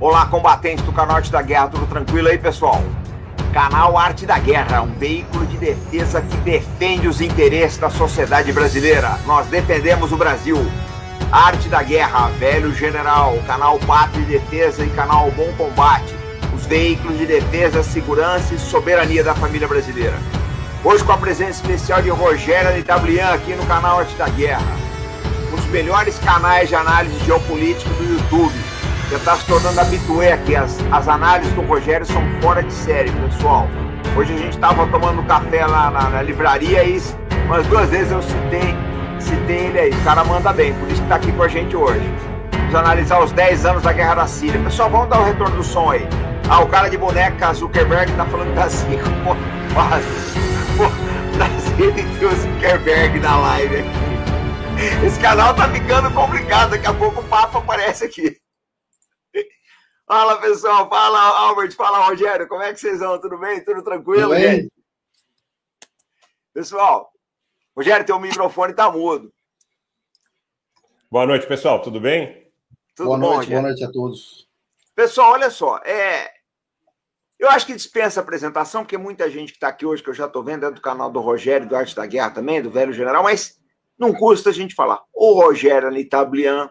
Olá, combatentes do canal Arte da Guerra, tudo tranquilo aí, pessoal? Canal Arte da Guerra, um veículo de defesa que defende os interesses da sociedade brasileira. Nós defendemos o Brasil. Arte da Guerra, Velho General, Canal Pátria de Defesa e Canal Bom Combate. Os veículos de defesa, segurança e soberania da família brasileira. Hoje com a presença especial de Rogério Itablian aqui no canal Arte da Guerra. Um dos melhores canais de análise geopolítica do YouTube já está se tornando habitué aqui. As, as análises do Rogério são fora de série, pessoal. Hoje a gente estava tomando café lá na, na livraria e umas duas vezes eu citei, citei ele aí. O cara manda bem, por isso que está aqui com a gente hoje. Vamos analisar os 10 anos da Guerra da Síria. Pessoal, vamos dar o retorno do som aí. Ah, o cara de boneca Zuckerberg está falando da quase Prazer em ter o Zuckerberg na live aqui. Esse canal tá ficando complicado, daqui a pouco o papo aparece aqui. Fala, pessoal. Fala, Albert. Fala, Rogério. Como é que vocês vão? Tudo bem? Tudo tranquilo, Tudo bem? Pessoal, Rogério, teu microfone está mudo. Boa noite, pessoal. Tudo bem? Tudo boa bom, noite, Rogério? boa noite a todos. Pessoal, olha só. É... Eu acho que dispensa apresentação, porque muita gente que está aqui hoje, que eu já estou vendo, é do canal do Rogério, do Arte da Guerra também, do Velho General, mas não custa a gente falar. O Rogério Anitablian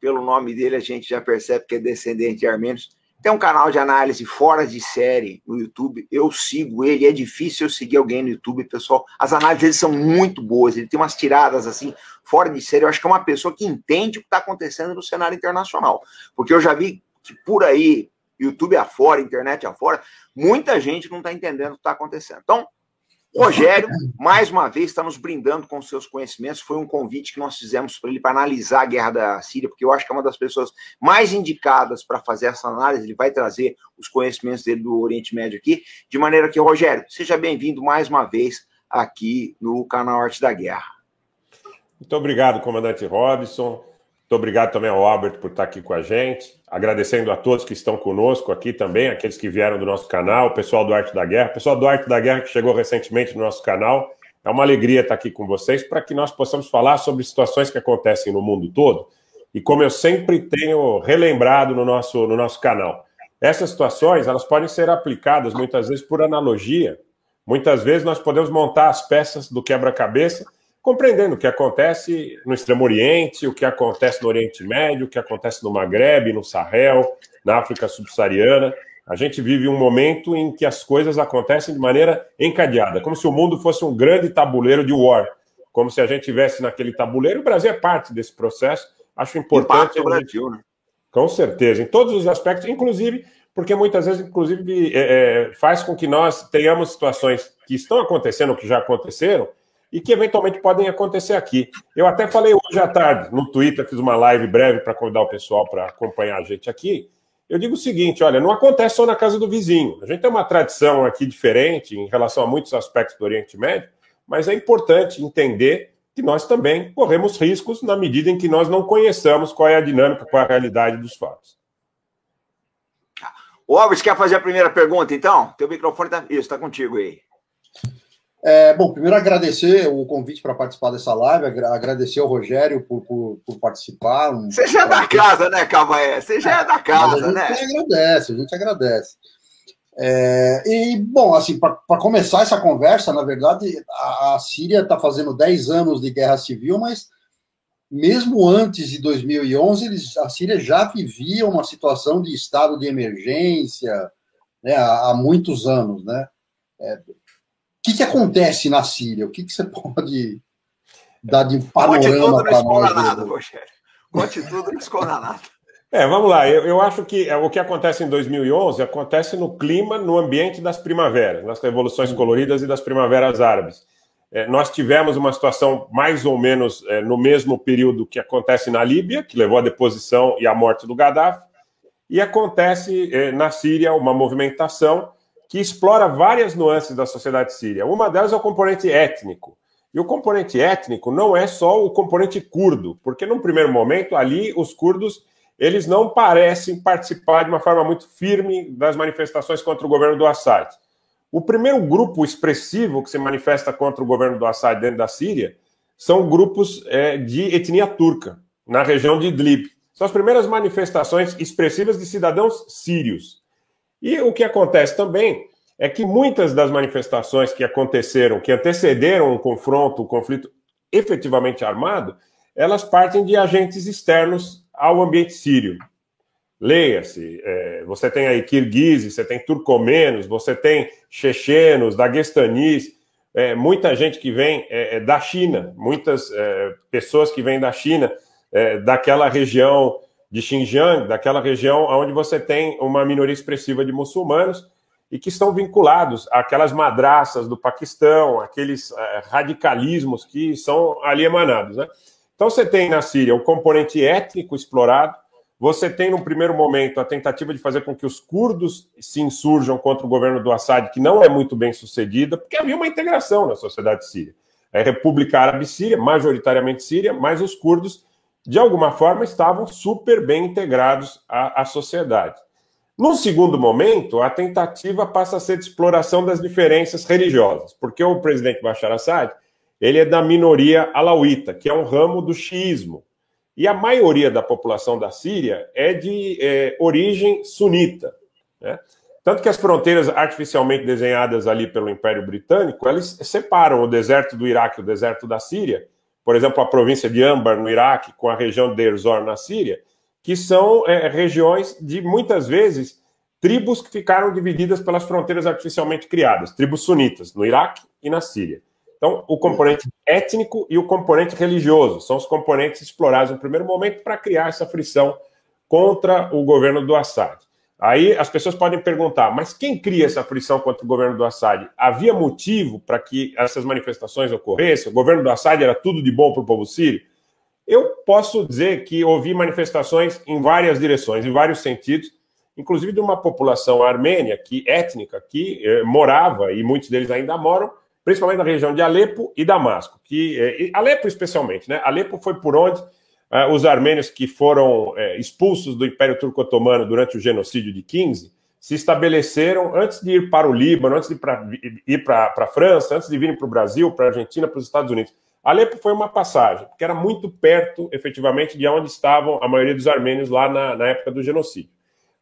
pelo nome dele a gente já percebe que é descendente de armênios. Tem um canal de análise fora de série no YouTube, eu sigo ele, é difícil eu seguir alguém no YouTube, pessoal. As análises dele são muito boas, ele tem umas tiradas assim, fora de série. Eu acho que é uma pessoa que entende o que está acontecendo no cenário internacional. Porque eu já vi que por aí, YouTube afora, internet afora, muita gente não está entendendo o que está acontecendo. Então, Rogério, mais uma vez, está nos brindando com seus conhecimentos. Foi um convite que nós fizemos para ele para analisar a guerra da Síria, porque eu acho que é uma das pessoas mais indicadas para fazer essa análise. Ele vai trazer os conhecimentos dele do Oriente Médio aqui. De maneira que, Rogério, seja bem-vindo mais uma vez aqui no canal Arte da Guerra. Muito obrigado, comandante Robson. Muito obrigado também ao Albert por estar aqui com a gente agradecendo a todos que estão conosco aqui também, aqueles que vieram do nosso canal, o pessoal do Arte da Guerra, o pessoal do Arte da Guerra que chegou recentemente no nosso canal. É uma alegria estar aqui com vocês para que nós possamos falar sobre situações que acontecem no mundo todo. E como eu sempre tenho relembrado no nosso, no nosso canal, essas situações elas podem ser aplicadas muitas vezes por analogia. Muitas vezes nós podemos montar as peças do quebra-cabeça compreendendo o que acontece no Extremo Oriente, o que acontece no Oriente Médio, o que acontece no Maghreb, no Sahel, na África subsaariana. A gente vive um momento em que as coisas acontecem de maneira encadeada, como se o mundo fosse um grande tabuleiro de war, como se a gente tivesse naquele tabuleiro. O Brasil é parte desse processo. Acho importante. Parte Brasil, né? Com certeza, em todos os aspectos, inclusive porque muitas vezes, inclusive, é, é, faz com que nós tenhamos situações que estão acontecendo, que já aconteceram, e que eventualmente podem acontecer aqui. Eu até falei hoje à tarde no Twitter, fiz uma live breve para convidar o pessoal para acompanhar a gente aqui. Eu digo o seguinte: olha, não acontece só na casa do vizinho. A gente tem uma tradição aqui diferente em relação a muitos aspectos do Oriente Médio, mas é importante entender que nós também corremos riscos na medida em que nós não conheçamos qual é a dinâmica, qual é a realidade dos fatos. O tá. Alves quer fazer a primeira pergunta, então? Teu microfone está. Isso, está contigo aí. É, bom, primeiro agradecer o convite para participar dessa live, agradecer ao Rogério por, por, por participar. Você já é da casa, né, Cavaé? Você já é, é da casa, a né? A gente agradece, a gente agradece. É, e, bom, assim, para começar essa conversa, na verdade, a, a Síria está fazendo 10 anos de guerra civil, mas mesmo antes de 2011, eles, a Síria já vivia uma situação de estado de emergência né, há, há muitos anos, né? É, que, que acontece na Síria? O que, que você pode dar de panorama para nós? Nada, Conte tudo, não nada. É, vamos lá. Eu, eu, acho que é, o que acontece em 2011 acontece no clima, no ambiente das primaveras, nas revoluções coloridas e das primaveras árabes. É, nós tivemos uma situação mais ou menos é, no mesmo período que acontece na Líbia, que levou à deposição e à morte do Gaddafi, e acontece é, na Síria uma movimentação que explora várias nuances da sociedade síria. Uma delas é o componente étnico. E o componente étnico não é só o componente curdo, porque num primeiro momento ali os curdos eles não parecem participar de uma forma muito firme das manifestações contra o governo do Assad. O primeiro grupo expressivo que se manifesta contra o governo do Assad dentro da Síria são grupos é, de etnia turca, na região de Idlib. São as primeiras manifestações expressivas de cidadãos sírios. E o que acontece também é que muitas das manifestações que aconteceram, que antecederam o confronto, o conflito efetivamente armado, elas partem de agentes externos ao ambiente sírio. Leia-se, é, você tem aí kirguizes, você tem turcomenos, você tem chechenos, daguestanis, é, muita gente que vem é, é da China, muitas é, pessoas que vêm da China, é, daquela região de Xinjiang, daquela região onde você tem uma minoria expressiva de muçulmanos e que estão vinculados àquelas madraças do Paquistão, aqueles é, eh, radicalismos que são ali emanados. Né? Então você tem na Síria o componente étnico explorado, você tem num primeiro momento a tentativa de fazer com que os curdos se insurjam contra o governo do Assad, que não é muito bem sucedida, porque havia uma integração na sociedade síria. É a República Árabe Síria, majoritariamente síria, mas os curdos de alguma forma, estavam super bem integrados à, à sociedade. Num segundo momento, a tentativa passa a ser de exploração das diferenças religiosas, porque o presidente Bashar Assad ele é da minoria alauíta, que é um ramo do xiismo, e a maioria da população da Síria é de é, origem sunita. Né? Tanto que as fronteiras artificialmente desenhadas ali pelo Império Britânico, elas separam o deserto do Iraque e o deserto da Síria, por exemplo, a província de Ambar no Iraque, com a região de Erzor, na Síria, que são é, regiões de, muitas vezes, tribos que ficaram divididas pelas fronteiras artificialmente criadas, tribos sunitas, no Iraque e na Síria. Então, o componente étnico e o componente religioso são os componentes explorados no primeiro momento para criar essa frição contra o governo do Assad. Aí as pessoas podem perguntar, mas quem cria essa frição contra o governo do Assad? Havia motivo para que essas manifestações ocorressem? O governo do Assad era tudo de bom para o povo sírio? Eu posso dizer que ouvi manifestações em várias direções, em vários sentidos, inclusive de uma população armênia, que étnica, que eh, morava, e muitos deles ainda moram, principalmente na região de Alepo e Damasco, que eh, Alepo especialmente, né? Alepo foi por onde ah, os armênios que foram é, expulsos do Império Turco Otomano durante o genocídio de 15 se estabeleceram antes de ir para o Líbano, antes de ir para a França, antes de virem para o Brasil, para a Argentina, para os Estados Unidos. Alepo foi uma passagem, porque era muito perto, efetivamente, de onde estavam a maioria dos armênios lá na, na época do genocídio.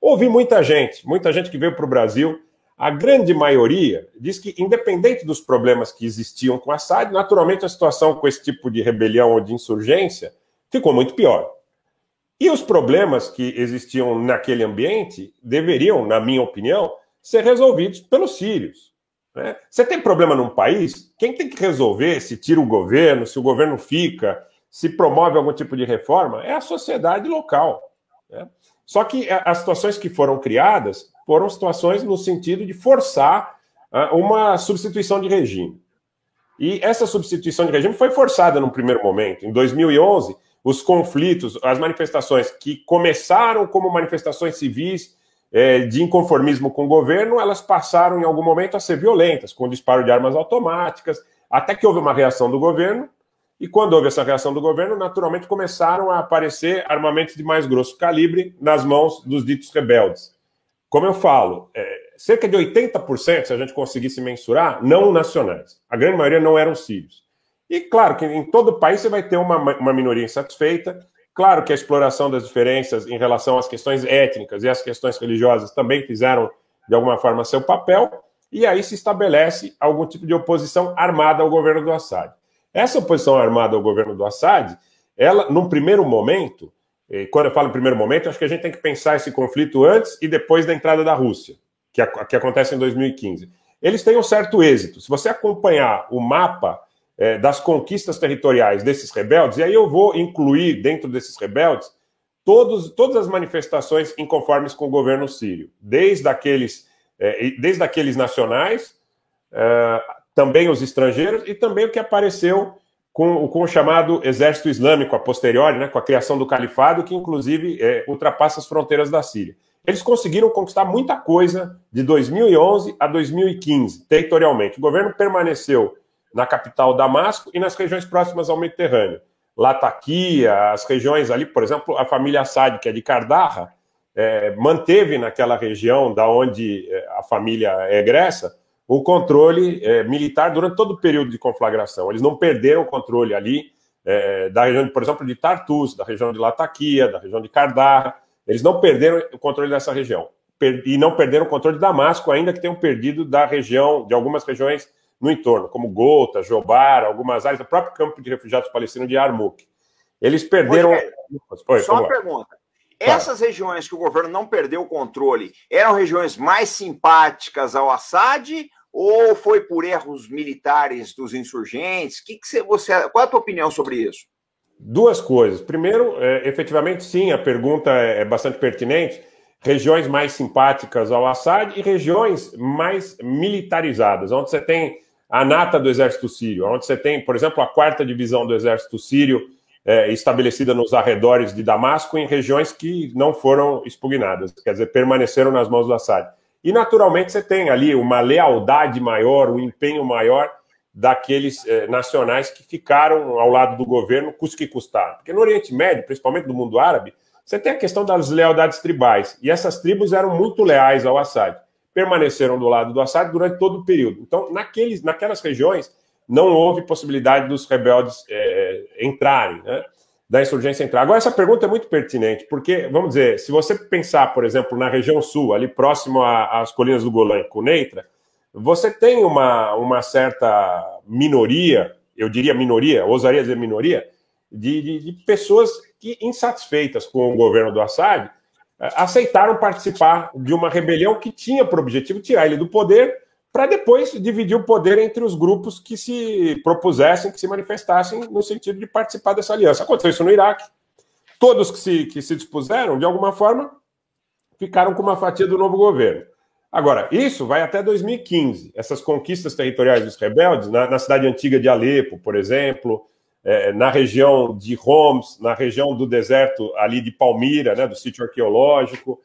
Houve muita gente, muita gente que veio para o Brasil. A grande maioria diz que, independente dos problemas que existiam com Assad, naturalmente a situação com esse tipo de rebelião ou de insurgência ficou muito pior. E os problemas que existiam naquele ambiente deveriam, na minha opinião, ser resolvidos pelos sírios. Né? Você tem problema num país, quem tem que resolver se tira o governo, se o governo fica, se promove algum tipo de reforma, é a sociedade local. Né? Só que as situações que foram criadas foram situações no sentido de forçar ah, uma substituição de regime. E essa substituição de regime foi forçada num primeiro momento. Em 2011, os conflitos, as manifestações que começaram como manifestações civis é, de inconformismo com o governo, elas passaram em algum momento a ser violentas, com disparo de armas automáticas, até que houve uma reação do governo. E quando houve essa reação do governo, naturalmente começaram a aparecer armamentos de mais grosso calibre nas mãos dos ditos rebeldes. Como eu falo, é, cerca de 80%, se a gente conseguisse mensurar, não nacionais. A grande maioria não eram sírios. E claro que em todo o país você vai ter uma, uma minoria insatisfeita. Claro que a exploração das diferenças em relação às questões étnicas e às questões religiosas também fizeram, de alguma forma, seu papel. E aí se estabelece algum tipo de oposição armada ao governo do Assad. Essa oposição armada ao governo do Assad, ela, num primeiro momento, eh, quando eu falo primeiro momento, acho que a gente tem que pensar esse conflito antes e depois da entrada da Rússia, que, que acontece em 2015. Eles têm um certo êxito. Se você acompanhar o mapa é, das conquistas territoriais desses rebeldes, e aí eu vou incluir dentro desses rebeldes todos, todas as manifestações inconformes com o governo sírio, desde aqueles, é, desde aqueles nacionais, é, também os estrangeiros e também o que apareceu com, com o chamado Exército Islâmico a posteriori, né, com a criação do Califado, que inclusive é, ultrapassa as fronteiras da Síria eles conseguiram conquistar muita coisa de 2011 a 2015, territorialmente. O governo permaneceu na capital Damasco e nas regiões próximas ao Mediterrâneo. Latakia, as regiões ali, por exemplo, a família Assad, que é de Cardarra, é, manteve naquela região da onde é, a família é egressa o controle é, militar durante todo o período de conflagração. Eles não perderam o controle ali é, da região, por exemplo, de Tartus, da região de Latakia, da região de Cardarra. Eles não perderam o controle dessa região. e não perderam o controle de Damasco, ainda que tenham perdido da região, de algumas regiões no entorno, como Gota, Jobar, algumas áreas, o próprio campo de refugiados palestinos de Armuk. Eles perderam. Oi, só uma pergunta. Essas regiões que o governo não perdeu o controle eram regiões mais simpáticas ao Assad ou foi por erros militares dos insurgentes? Que que você, qual é a tua opinião sobre isso? Duas coisas. Primeiro, é, efetivamente, sim, a pergunta é, é bastante pertinente. Regiões mais simpáticas ao Assad e regiões mais militarizadas, onde você tem a nata do exército sírio, onde você tem, por exemplo, a quarta divisão do exército sírio é, estabelecida nos arredores de Damasco, em regiões que não foram expugnadas, quer dizer, permaneceram nas mãos do Assad. E, naturalmente, você tem ali uma lealdade maior, um empenho maior daqueles é, nacionais que ficaram ao lado do governo, custe que custar. Porque no Oriente Médio, principalmente no mundo árabe, você tem a questão das lealdades tribais. E essas tribos eram muito leais ao Assad permaneceram do lado do Assad durante todo o período. Então, naqueles, naquelas regiões, não houve possibilidade dos rebeldes é, é, entrarem, né, da insurgência entrar. Agora, essa pergunta é muito pertinente, porque, vamos dizer, se você pensar, por exemplo, na região sul, ali próximo às colinas do Golã, Cuneitra, você tem uma, uma certa minoria, eu diria minoria, ousaria dizer minoria, de, de, de pessoas que, insatisfeitas com o governo do Assad é, aceitaram participar de uma rebelião que tinha por objetivo tirar ele do poder para depois dividir o poder entre os grupos que se propusessem, que se manifestassem no sentido de participar dessa aliança. Aconteceu isso no Iraque. Todos que se, que se dispuseram, de alguma forma, ficaram com uma fatia do novo governo. Agora, isso vai até 2015. Essas conquistas territoriais dos rebeldes, na, na cidade antiga de Alepo, por exemplo, é, na região de Homs, na região do deserto ali de Palmira, né, do sítio arqueológico,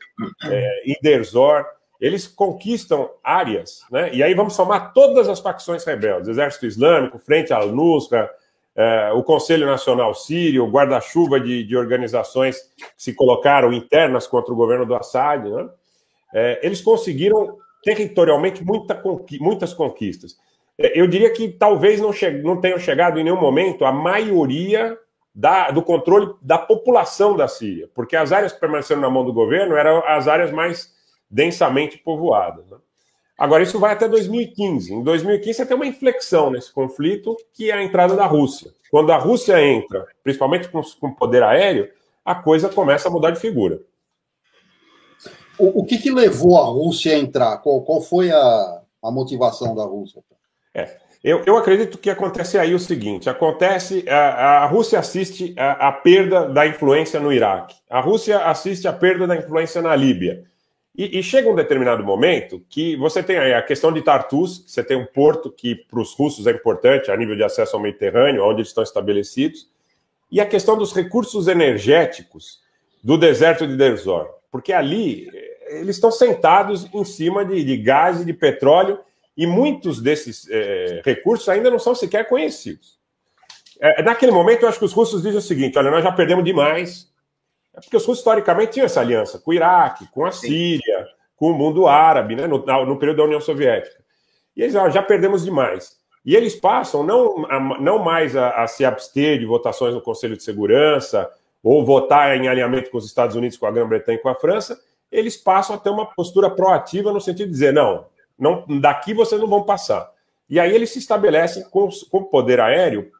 é, em Derzor, eles conquistam áreas, né? E aí vamos somar todas as facções rebeldes: Exército Islâmico, Frente al-Nusra, é, o Conselho Nacional Sírio, guarda-chuva de, de, organizações que se colocaram internas contra o governo do Assad, né? É, eles conseguiram territorialmente muita, muitas conquistas. É, eu diria que talvez não, che não tenham chegado em nenhum momento a maioria da, do controle da população da Síria, porque as áreas que permaneceram na mão do governo eram as áreas mais densamente povoadas. Né? Agora, isso vai até 2015. Em 2015, você tem uma inflexão nesse conflito, que é a entrada da Rússia. Quando a Rússia entra, principalmente com, com poder aéreo, a coisa começa a mudar de figura. O, o que, que, levou a Rússia a entrar? Qual, qual foi a, a motivação da Rússia? É. Eu, eu acredito que acontece aí o seguinte: acontece, a, a Rússia assiste a, a, perda da influência no Iraque, a Rússia assiste a perda da influência na Líbia. E, e chega um determinado momento que você tem aí a questão de Tartus, que você tem um porto que para os russos é importante a nível de acesso ao Mediterrâneo, onde eles estão estabelecidos, e a questão dos recursos energéticos do deserto de Derzor, porque ali eh, eles estão sentados em cima de, de gás e de petróleo e muitos desses é, recursos ainda não são sequer conhecidos. É, é, naquele momento, eu acho que os russos dizem o seguinte: olha, nós já perdemos demais. É porque os russos, historicamente, tinham essa aliança com o Iraque, com a Síria, com o mundo árabe, né, no, no período da União Soviética. E eles olha, já perdemos demais. E eles passam não, a, não mais a, a se abster de votações no Conselho de Segurança ou votar em alinhamento com os Estados Unidos, com a Grã-Bretanha e com a França, eles passam a ter uma postura proativa no sentido de dizer: não, não, daqui vocês não vão passar. E aí eles se estabelecem com o poder aéreo,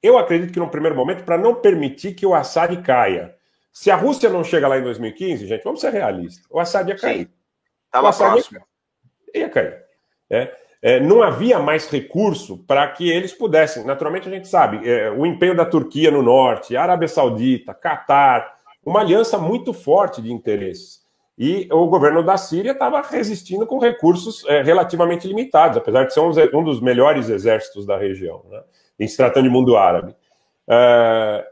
eu acredito que no primeiro momento, para não permitir que o Assad caia. Se a Rússia não chega lá em 2015, gente, vamos ser realistas, o Assad ia cair. Sim, tava próximo. Ia, ia cair. É, é, não havia mais recurso para que eles pudessem. Naturalmente, a gente sabe, é, o empenho da Turquia no norte, Arábia Saudita, Catar, uma aliança muito forte de interesses. E o governo da Síria estava resistindo com recursos é, relativamente limitados, apesar de ser um, um, dos melhores exércitos da região, né? em se tratando de mundo árabe. É,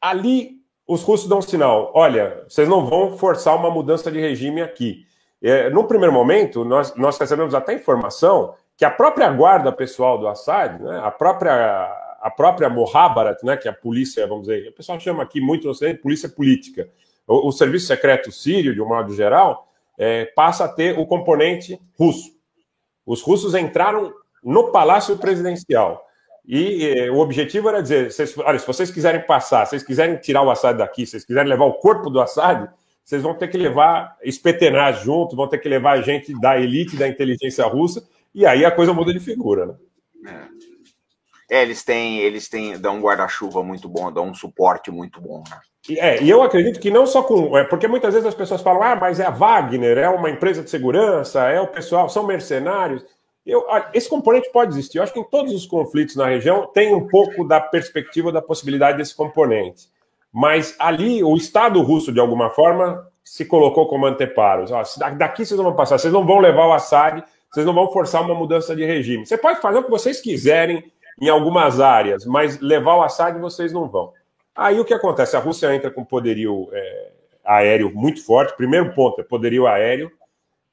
ali, os russos dão um sinal: olha, vocês não vão forçar uma mudança de regime aqui. É, no primeiro momento, nós, nós recebemos até informação que a própria guarda pessoal do Assad, né, a própria a própria Mohabarat, né, que é a polícia, vamos dizer, o pessoal chama aqui muito no polícia política, o, serviço secreto sírio, de um modo geral, é, passa a ter o componente russo. Os russos entraram no Palácio Presidencial. E eh, o objetivo era dizer: vocês, olha, se vocês quiserem passar, se vocês quiserem tirar o Assad daqui, se vocês quiserem levar o corpo do Assad, vocês vão ter que levar espetenar junto, vão ter que levar a gente da elite da inteligência russa, e aí a coisa muda de figura. Né? É. É, eles têm, eles têm, dão um guarda-chuva muito bom, dão um suporte muito bom, né? É, e eu acredito que não só com. É, porque muitas vezes as pessoas falam, ah, mas é a Wagner, é uma empresa de segurança, é o pessoal, são mercenários. Eu, ah, esse componente pode existir. Eu acho que em todos os conflitos na região tem um pouco da perspectiva da possibilidade desse componente. Mas ali o Estado russo, de alguma forma, se colocou como anteparo. daqui vocês não vão passar, vocês não vão levar o Assad, vocês não vão forçar uma mudança de regime. Você pode fazer o que vocês quiserem em algumas áreas, mas levar o Assad vocês não vão. Aí o que acontece? A Rússia entra com poderio é, aéreo muito forte. Primeiro ponto é poderio aéreo.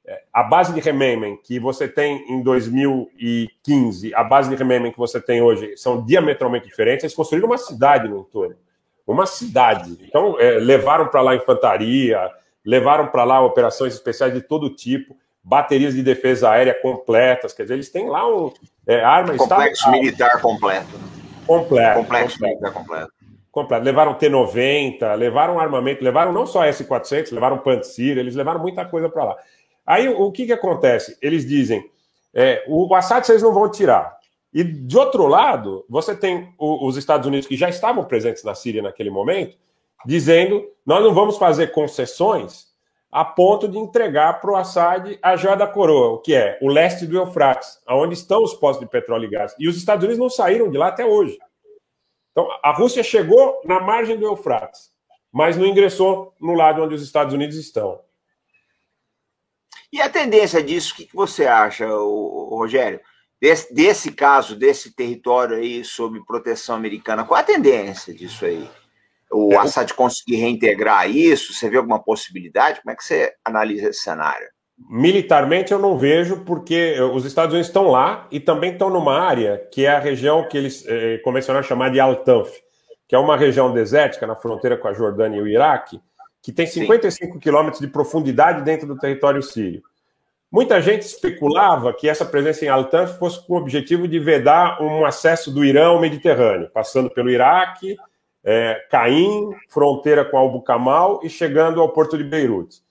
É, a base de Rememen que você tem em 2015, a base de Rememen que você tem hoje são diametralmente diferentes. Eles construíram uma cidade no entorno. Uma cidade. Então, é, levaram para lá infantaria, levaram para lá operações especiais de todo tipo baterias de defesa aérea completas, quer dizer, eles têm lá um é, arma complexo militar completo. Completo. Complexo completo. militar completo. Completo. Levaram T90, levaram armamento, levaram não só S400, levaram Pantsir, eles levaram muita coisa para lá. Aí o que, que acontece? Eles dizem: é, o Assad vocês não vão tirar. E de outro lado, você tem os Estados Unidos que já estavam presentes na Síria naquele momento, dizendo: nós não vamos fazer concessões a ponto de entregar para o Assad a joia da coroa, o que é o leste do Eufrates, aonde estão os postos de petróleo e gás. E os Estados Unidos não saíram de lá até hoje. Então, a Rússia chegou na margem do Eufrates, mas não ingressou no lado onde os Estados Unidos estão. E a tendência disso, o que você acha, Rogério? Desse, desse caso, desse território aí sob proteção americana, qual a tendência disso aí? É, o Assad conseguir reintegrar isso? Você vê alguma possibilidade? Como é que você analisa esse cenário? Militarmente eu não vejo, porque os Estados Unidos estão lá e também estão numa área que é a região que eles eh, começaram a chamar de Al-Tanf, que é uma região desértica na fronteira com a Jordânia e o Iraque, que tem 55 quilômetros de profundidade dentro do território sírio. Muita gente especulava que essa presença em Al-Tanf fosse com o objetivo de vedar um acesso do Irã ao Mediterrâneo, passando pelo Iraque é, Caim, fronteira com Albucamal e chegando ao porto de Beirute.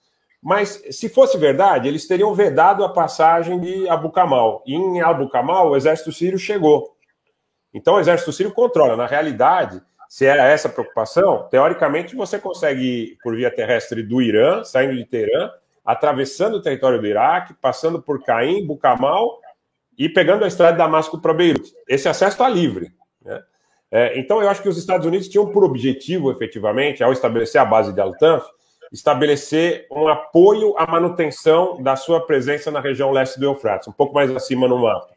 Mas, se fosse verdade, eles teriam vedado a passagem de Abucamal. E em Abucamal, o exército sírio chegou. Então, o exército sírio controla. Na realidade, se era essa a preocupação, teoricamente você consegue ir por via terrestre do Irã, saindo de Teherã, atravessando o território do Iraque, passando por Caim, Bucamal e pegando a estrada de Damasco para Beirute. Esse acesso está livre. Né? É, então, eu acho que os Estados Unidos tinham por objetivo, efetivamente, ao estabelecer a base de Al-Tanf, estabelecer um apoio à manutenção da sua presença na região leste do Eufrates, um pouco mais acima no mapa.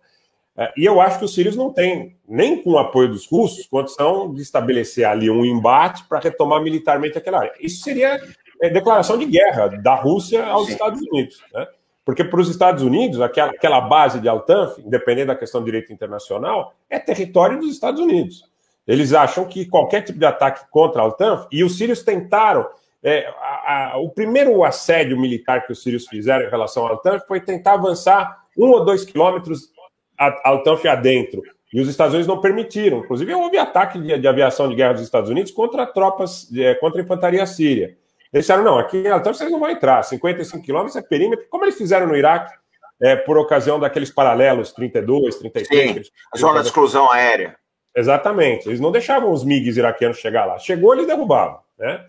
É, e eu acho que os sírios não têm, nem com o apoio dos russos, condição de estabelecer ali um embate para retomar militarmente aquela área. Isso seria é, declaração de guerra da Rússia aos Sim. Estados Unidos. Né? Porque para os Estados Unidos, aquela, aquela base de Altanf, independente da questão do direito internacional, é território dos Estados Unidos. Eles acham que qualquer tipo de ataque contra a OTAN, e os sírios tentaram. É, a, a, o primeiro assédio militar que os sírios fizeram em relação à OTAN foi tentar avançar um ou dois quilômetros a, a OTAN adentro. E os Estados Unidos não permitiram. Inclusive, houve ataque de, de aviação de guerra dos Estados Unidos contra tropas, é, contra a infantaria síria. Eles disseram: não, aqui em Tanf vocês não vão entrar. 55 quilômetros é perímetro, como eles fizeram no Iraque, é, por ocasião daqueles paralelos 32, 33. Sim, zona de exclusão aérea. Exatamente. Eles não deixavam os MIGs iraquianos chegar lá. Chegou, eles derrubavam, né?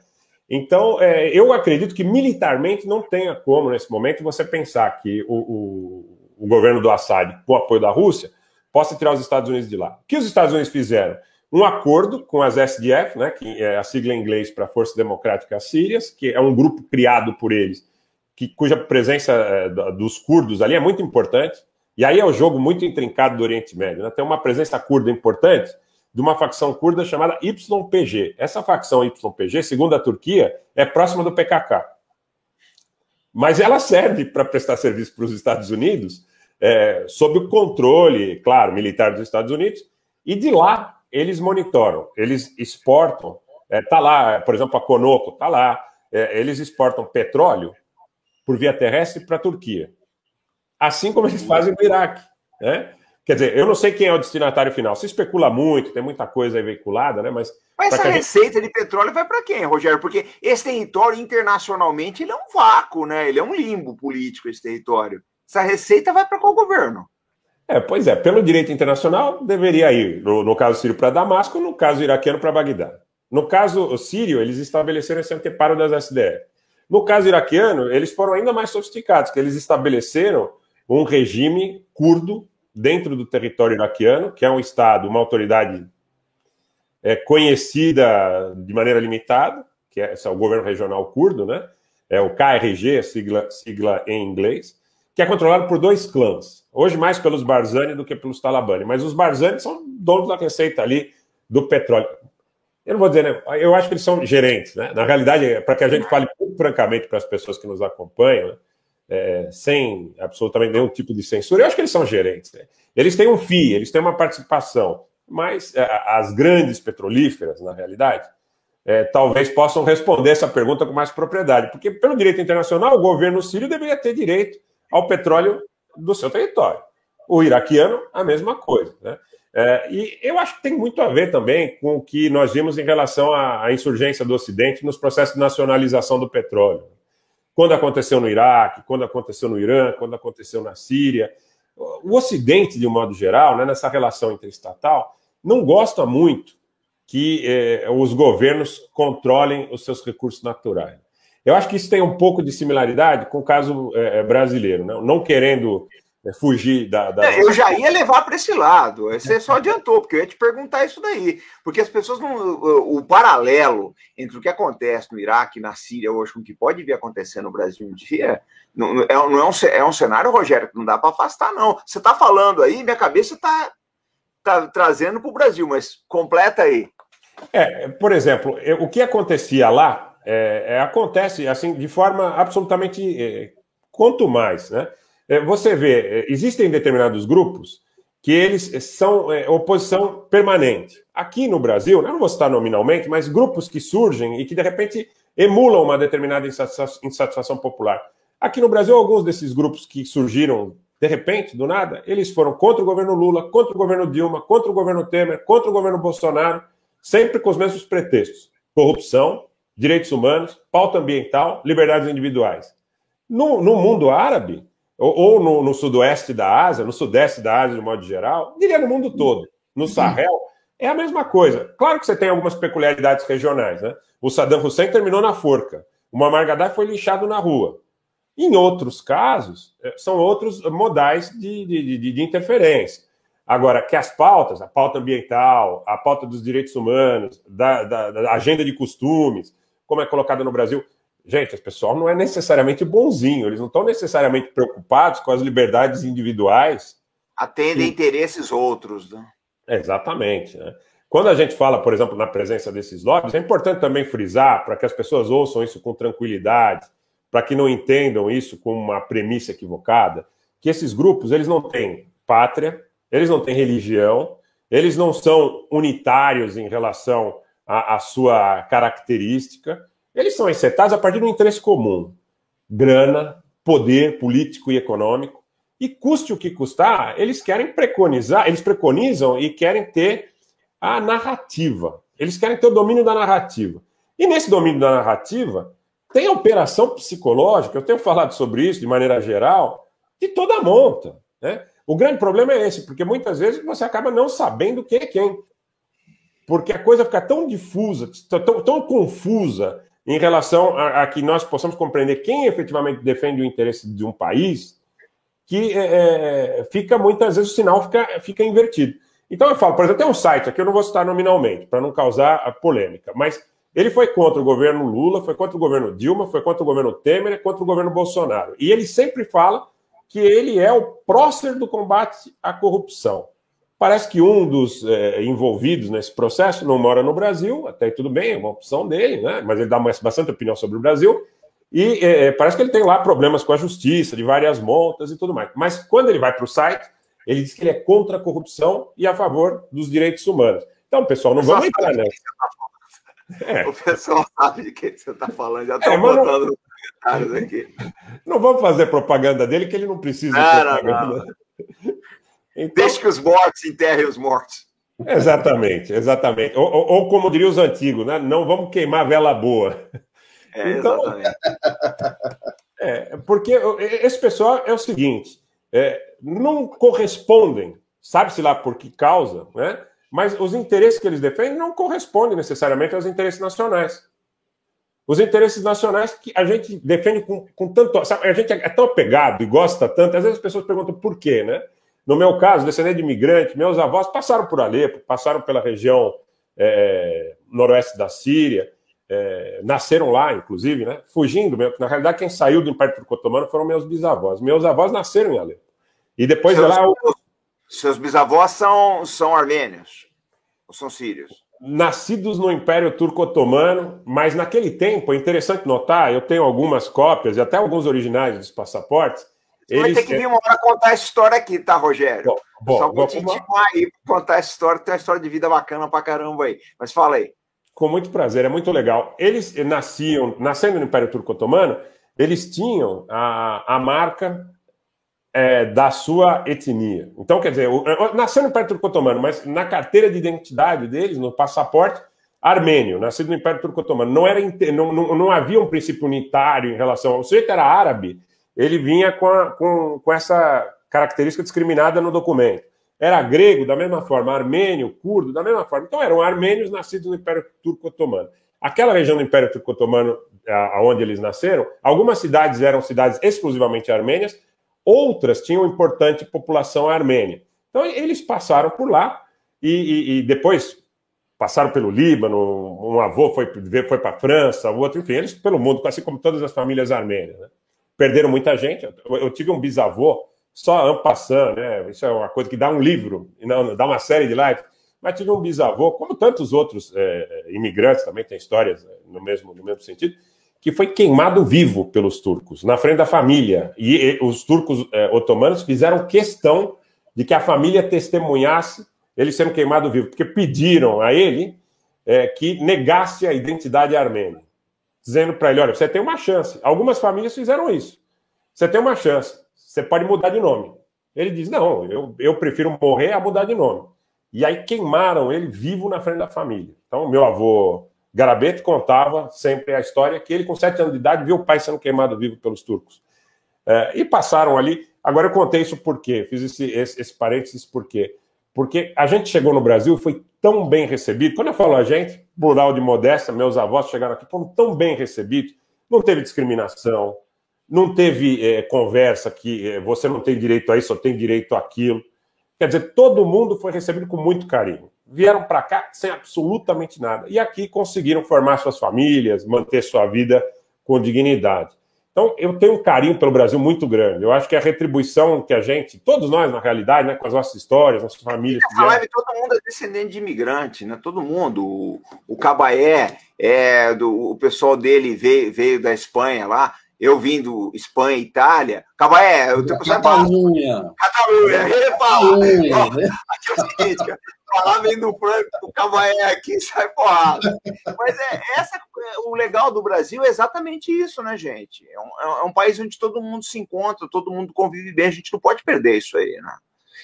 Então, é, eu acredito que militarmente não tenha como, nesse momento, você pensar que o, o, o governo do Assad, com o apoio da Rússia, possa tirar os Estados Unidos de lá. O que os Estados Unidos fizeram? Um acordo com as SDF, né, que é a sigla em inglês para Forças Democráticas Sírias, que é um grupo criado por eles, que, cuja presença é, dos curdos ali é muito importante. E aí é um jogo muito intrincado do Oriente Médio. Né? Tem uma presença curda importante de uma facção curda chamada YPG. Essa facção YPG, segundo a Turquia, é próxima do PKK. Mas ela serve para prestar serviço para os Estados Unidos, é, sob o controle, claro, militar dos Estados Unidos, e de lá eles monitoram, eles exportam. Está é, tá lá, por exemplo, a Conoco está lá, é, eles exportam petróleo por via terrestre para a Turquia. Assim como eles fazem no Iraque. Né? Quer dizer, eu não sei quem é o destinatário final. Se especula muito, tem muita coisa aí veiculada, né? Mas, Mas essa receita de petróleo vai para quem, Rogério? Porque esse território internacionalmente ele é um vácuo, né? Ele é um limbo político esse território. Essa receita vai para qual governo? É, pois é, pelo direito internacional deveria ir, no, no caso sírio para Damasco, no caso iraquiano para Bagdá. No caso sírio, eles estabeleceram esse anteparo das SDF. No caso iraquiano, eles foram ainda mais sofisticados, que eles estabeleceram um regime curdo dentro do território iraquiano, que é um Estado, uma autoridade é, conhecida de maneira limitada, que é, é o governo regional curdo, né? É o KRG, sigla, sigla em inglês, que é controlado por dois clãs. Hoje mais pelos Barzani do que pelos Talabani, mas os Barzani são donos da receita ali do petróleo. Eu não vou dizer, né? eu acho que eles são gerentes, né? Na realidade, é para que a gente fale francamente para as pessoas que nos acompanham, né? é, sem absolutamente nenhum tipo de censura. Eu acho que eles são gerentes. Né? Eles têm um FII, eles têm uma participação, mas é, as grandes petrolíferas, na realidade, é, talvez possam responder essa pergunta com mais propriedade, porque pelo direito internacional, o governo sírio deveria ter direito ao petróleo do seu território. O iraquiano, a mesma coisa. Né? É, e eu acho que tem muito a ver também com o que nós vimos em relação à, à insurgência do Ocidente nos processos de nacionalização do petróleo quando aconteceu no Iraque, quando aconteceu no Irã, quando aconteceu na Síria. O Ocidente, de um modo geral, né, nessa relação interestatal, não gosta muito que eh, os governos controlem os seus recursos naturais. Eu acho que isso tem um pouco de similaridade com o caso eh, eh brasileiro, né? não querendo é, fugir da. da... É, eu já ia levar para esse lado. Você só adiantou, porque eu ia te perguntar isso daí. Porque as pessoas não. O, o paralelo entre o que acontece no Iraque, na Síria hoje, com o que pode vir acontecendo no Brasil um dia, não, não, é, não é, um, é um cenário, Rogério, que não dá para afastar, não. Você está falando aí, minha cabeça está tá trazendo para o Brasil, mas completa aí. É, por exemplo, o que acontecia lá é, é, acontece assim de forma absolutamente é, quanto mais, né? É, você vê, é, existem determinados grupos que eles é, são é, oposição permanente. Aqui no Brasil, né, não vou citar nominalmente, mas grupos que surgem e que de repente emulam uma determinada insatisfação popular. Aqui no Brasil, alguns desses grupos que surgiram de repente, do nada, eles foram contra o governo Lula, contra o governo Dilma, contra o governo Temer, contra o governo Bolsonaro, sempre com os mesmos pretextos: corrupção, direitos humanos, pauta ambiental, liberdades individuais. No, no mundo árabe, ou, ou no, no, sudoeste da Ásia, no sudeste da Ásia de modo geral, diria no mundo todo, no uhum. Sahel, é a mesma coisa. Claro que você tem algumas peculiaridades regionais, né? O Saddam Hussein terminou na forca, o Muammar Gaddafi foi lixado na rua. Em outros casos, eh, são outros modais de, de, de, de interferência. Agora, que as pautas, a pauta ambiental, a pauta dos direitos humanos, da, da, da agenda de costumes, como é colocada no Brasil, Gente, o pessoal não é necessariamente bonzinho, eles não estão necessariamente preocupados com as liberdades individuais. Atendem interesses outros, né? Exatamente. Né? Quando a gente fala, por exemplo, na presença desses lobbies, é importante também frisar para que as pessoas ouçam isso com tranquilidade, para que não entendam isso com uma premissa equivocada, que esses grupos eles não têm pátria, eles não têm religião, eles não são unitários em relação à sua característica, eles são encetados a partir de um interesse comum: grana, poder político e econômico. E custe o que custar, eles querem preconizar, eles preconizam e querem ter a narrativa. Eles querem ter o domínio da narrativa. E nesse domínio da narrativa, tem a operação psicológica, eu tenho falado sobre isso de maneira geral, de toda a monta. Né? O grande problema é esse, porque muitas vezes você acaba não sabendo quem é quem. Porque a coisa fica tão difusa, tão, tão confusa em relação a, a, que nós possamos compreender quem efetivamente defende o interesse de um país, que é, é, é, fica muitas vezes o sinal fica, fica invertido. Então eu falo, por exemplo, tem um site aqui, eu não vou citar nominalmente, para não causar polêmica, mas ele foi contra o governo Lula, foi contra o governo Dilma, foi contra o governo Temer, é contra o governo Bolsonaro. E ele sempre fala que ele é o prócer do combate à corrupção. Parece que um dos é, envolvidos nesse processo não mora no Brasil, até tudo bem, é uma opção dele, né? mas ele dá bastante opinião sobre o Brasil. E é, parece que ele tem lá problemas com a justiça, de várias multas e tudo mais. Mas quando ele vai para o site, ele diz que ele é contra a corrupção e a favor dos direitos humanos. Então, pessoal, não vamos entrar, né? É. O pessoal sabe de quem você está falando, já está é, tá botando não... comentários aqui. Não vamos fazer propaganda dele, que ele não precisa não, de propaganda. Não, não. Então... que os mortos enterrem os mortos. Exatamente, exatamente. Ou, ou, ou como diriam os antigos, né? não vamos queimar vela boa. É, então, é, porque esse pessoal é o seguinte: é, não correspondem, sabe-se lá por que causa, né? mas os interesses que eles defendem não correspondem necessariamente aos interesses nacionais. Os interesses nacionais que a gente defende com, com tanto. Sabe, a gente é tão apegado e gosta tanto, às vezes as pessoas perguntam por quê, né? No meu caso, descendente de imigrante, meus avós passaram por Alepo, passaram pela região é, é, noroeste da Síria, é, nasceram lá, inclusive, né? Fugindo, na realidade, quem saiu do Império Turco-Otomano foram meus bisavós. Meus avós nasceram em Alepo. E depois seus, lá. Eu... Seus bisavós são, são armênios ou são sírios? nascidos no Império Turco-Otomano, mas naquele tempo, é interessante notar, eu tenho algumas cópias e até alguns originais dos passaportes, você vai ter que vir uma hora contar essa história aqui, tá, Rogério? Bom, bom, Só vou te intimar aí para contar essa história, tem uma história de vida bacana pra caramba aí. Mas fala aí. Com muito prazer, é muito legal. Eles nasciam, nascendo no Império Turco Otomano, eles tinham a, a marca é, da sua etnia. Então, quer dizer, é, nasceu no Império Turco Otomano, mas na carteira de identidade deles, no passaporte, armênio, nascido no Império Turco Otomano. Não, era, não, não, não havia um princípio unitário em relação ao sujeito, era árabe, ele vinha com, a, com, com essa característica discriminada no documento. Era grego da mesma forma, armênio, curdo da mesma forma. Então eram armênios nascidos no Império Turco-Otomano. Aquela região do Império Turco-Otomano, onde eles nasceram, algumas cidades eram cidades exclusivamente armênias, outras tinham importante população armênia. Então eles passaram por lá e, e, e depois passaram pelo Líbano, um avô foi, foi para a França, o outro, enfim, eles pelo mundo, assim como todas as famílias armênias. Né? perderam muita gente. Eu, eu tive um bisavô, só passando, né? Isso é uma coisa que dá um livro, não, dá uma série de lives. Mas tive um bisavô, como tantos outros é, é imigrantes também tem histórias é, no mesmo no mesmo sentido, que foi queimado vivo pelos turcos na frente da família. E, e os turcos é, otomanos fizeram questão de que a família testemunhasse ele sendo queimado vivo, porque pediram a ele é, que negasse a identidade armênia dizendo para ele: olha, você tem uma chance. Algumas famílias fizeram isso. Você tem uma chance. Você pode mudar de nome. Ele diz: não, eu, eu prefiro morrer a mudar de nome. E aí queimaram ele vivo na frente da família. Então, meu avô Garabeto contava sempre a história que ele, com sete anos de idade, viu o pai sendo queimado vivo pelos turcos. É, e passaram ali. Agora, eu contei isso por quê? Fiz esse, esse, esse parênteses por quê? Porque a gente chegou no Brasil e foi tão bem recebido. Quando eu falo a gente, plural de modéstia, meus avós chegaram aqui, foram tão bem recebidos, não teve discriminação, não teve é, conversa que é, você não tem direito a isso, ou tem direito àquilo. Quer dizer, todo mundo foi recebido com muito carinho. Vieram para cá sem absolutamente nada. E aqui conseguiram formar suas famílias, manter sua vida com dignidade. Então, eu tenho um carinho pelo Brasil muito grande. Eu acho que a retribuição que a gente, todos nós, na realidade, né, com as nossas histórias, nossas famílias. Na live, todo mundo é descendente de imigrante, né? Todo mundo. O, o Cabaé, é, do, o pessoal dele veio, veio da Espanha lá. Eu vim Espanha, Itália. Cabaé, eu tô Catalunha. Catalunha, Catalunha. Né? Aqui é o seguinte, cara pra lá, vem do Franco, o Cavaé aqui sai porrada. Mas é, essa, é, o legal do Brasil é exatamente isso, né, gente? É, é um, é um país onde todo mundo se encontra, todo mundo convive bem, a gente não pode perder isso aí, né?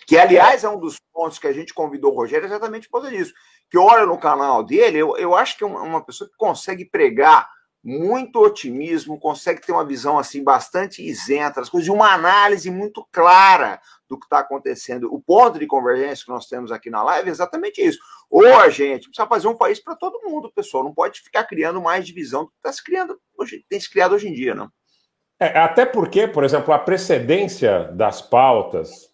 Que, aliás, é um dos pontos que a gente convidou o Rogério exatamente por causa disso. Que olha no canal dele, eu, eu acho que é uma pessoa que consegue pregar muito otimismo, consegue ter uma visão assim bastante isenta, as coisas, e uma análise muito clara do que está acontecendo. O ponto de convergência que nós temos aqui na live é exatamente isso. Ou a gente precisa fazer um país para todo mundo, pessoal, não pode ficar criando mais divisão do que está se criando, tem se criado hoje em dia, não. É, até porque, por exemplo, a precedência das pautas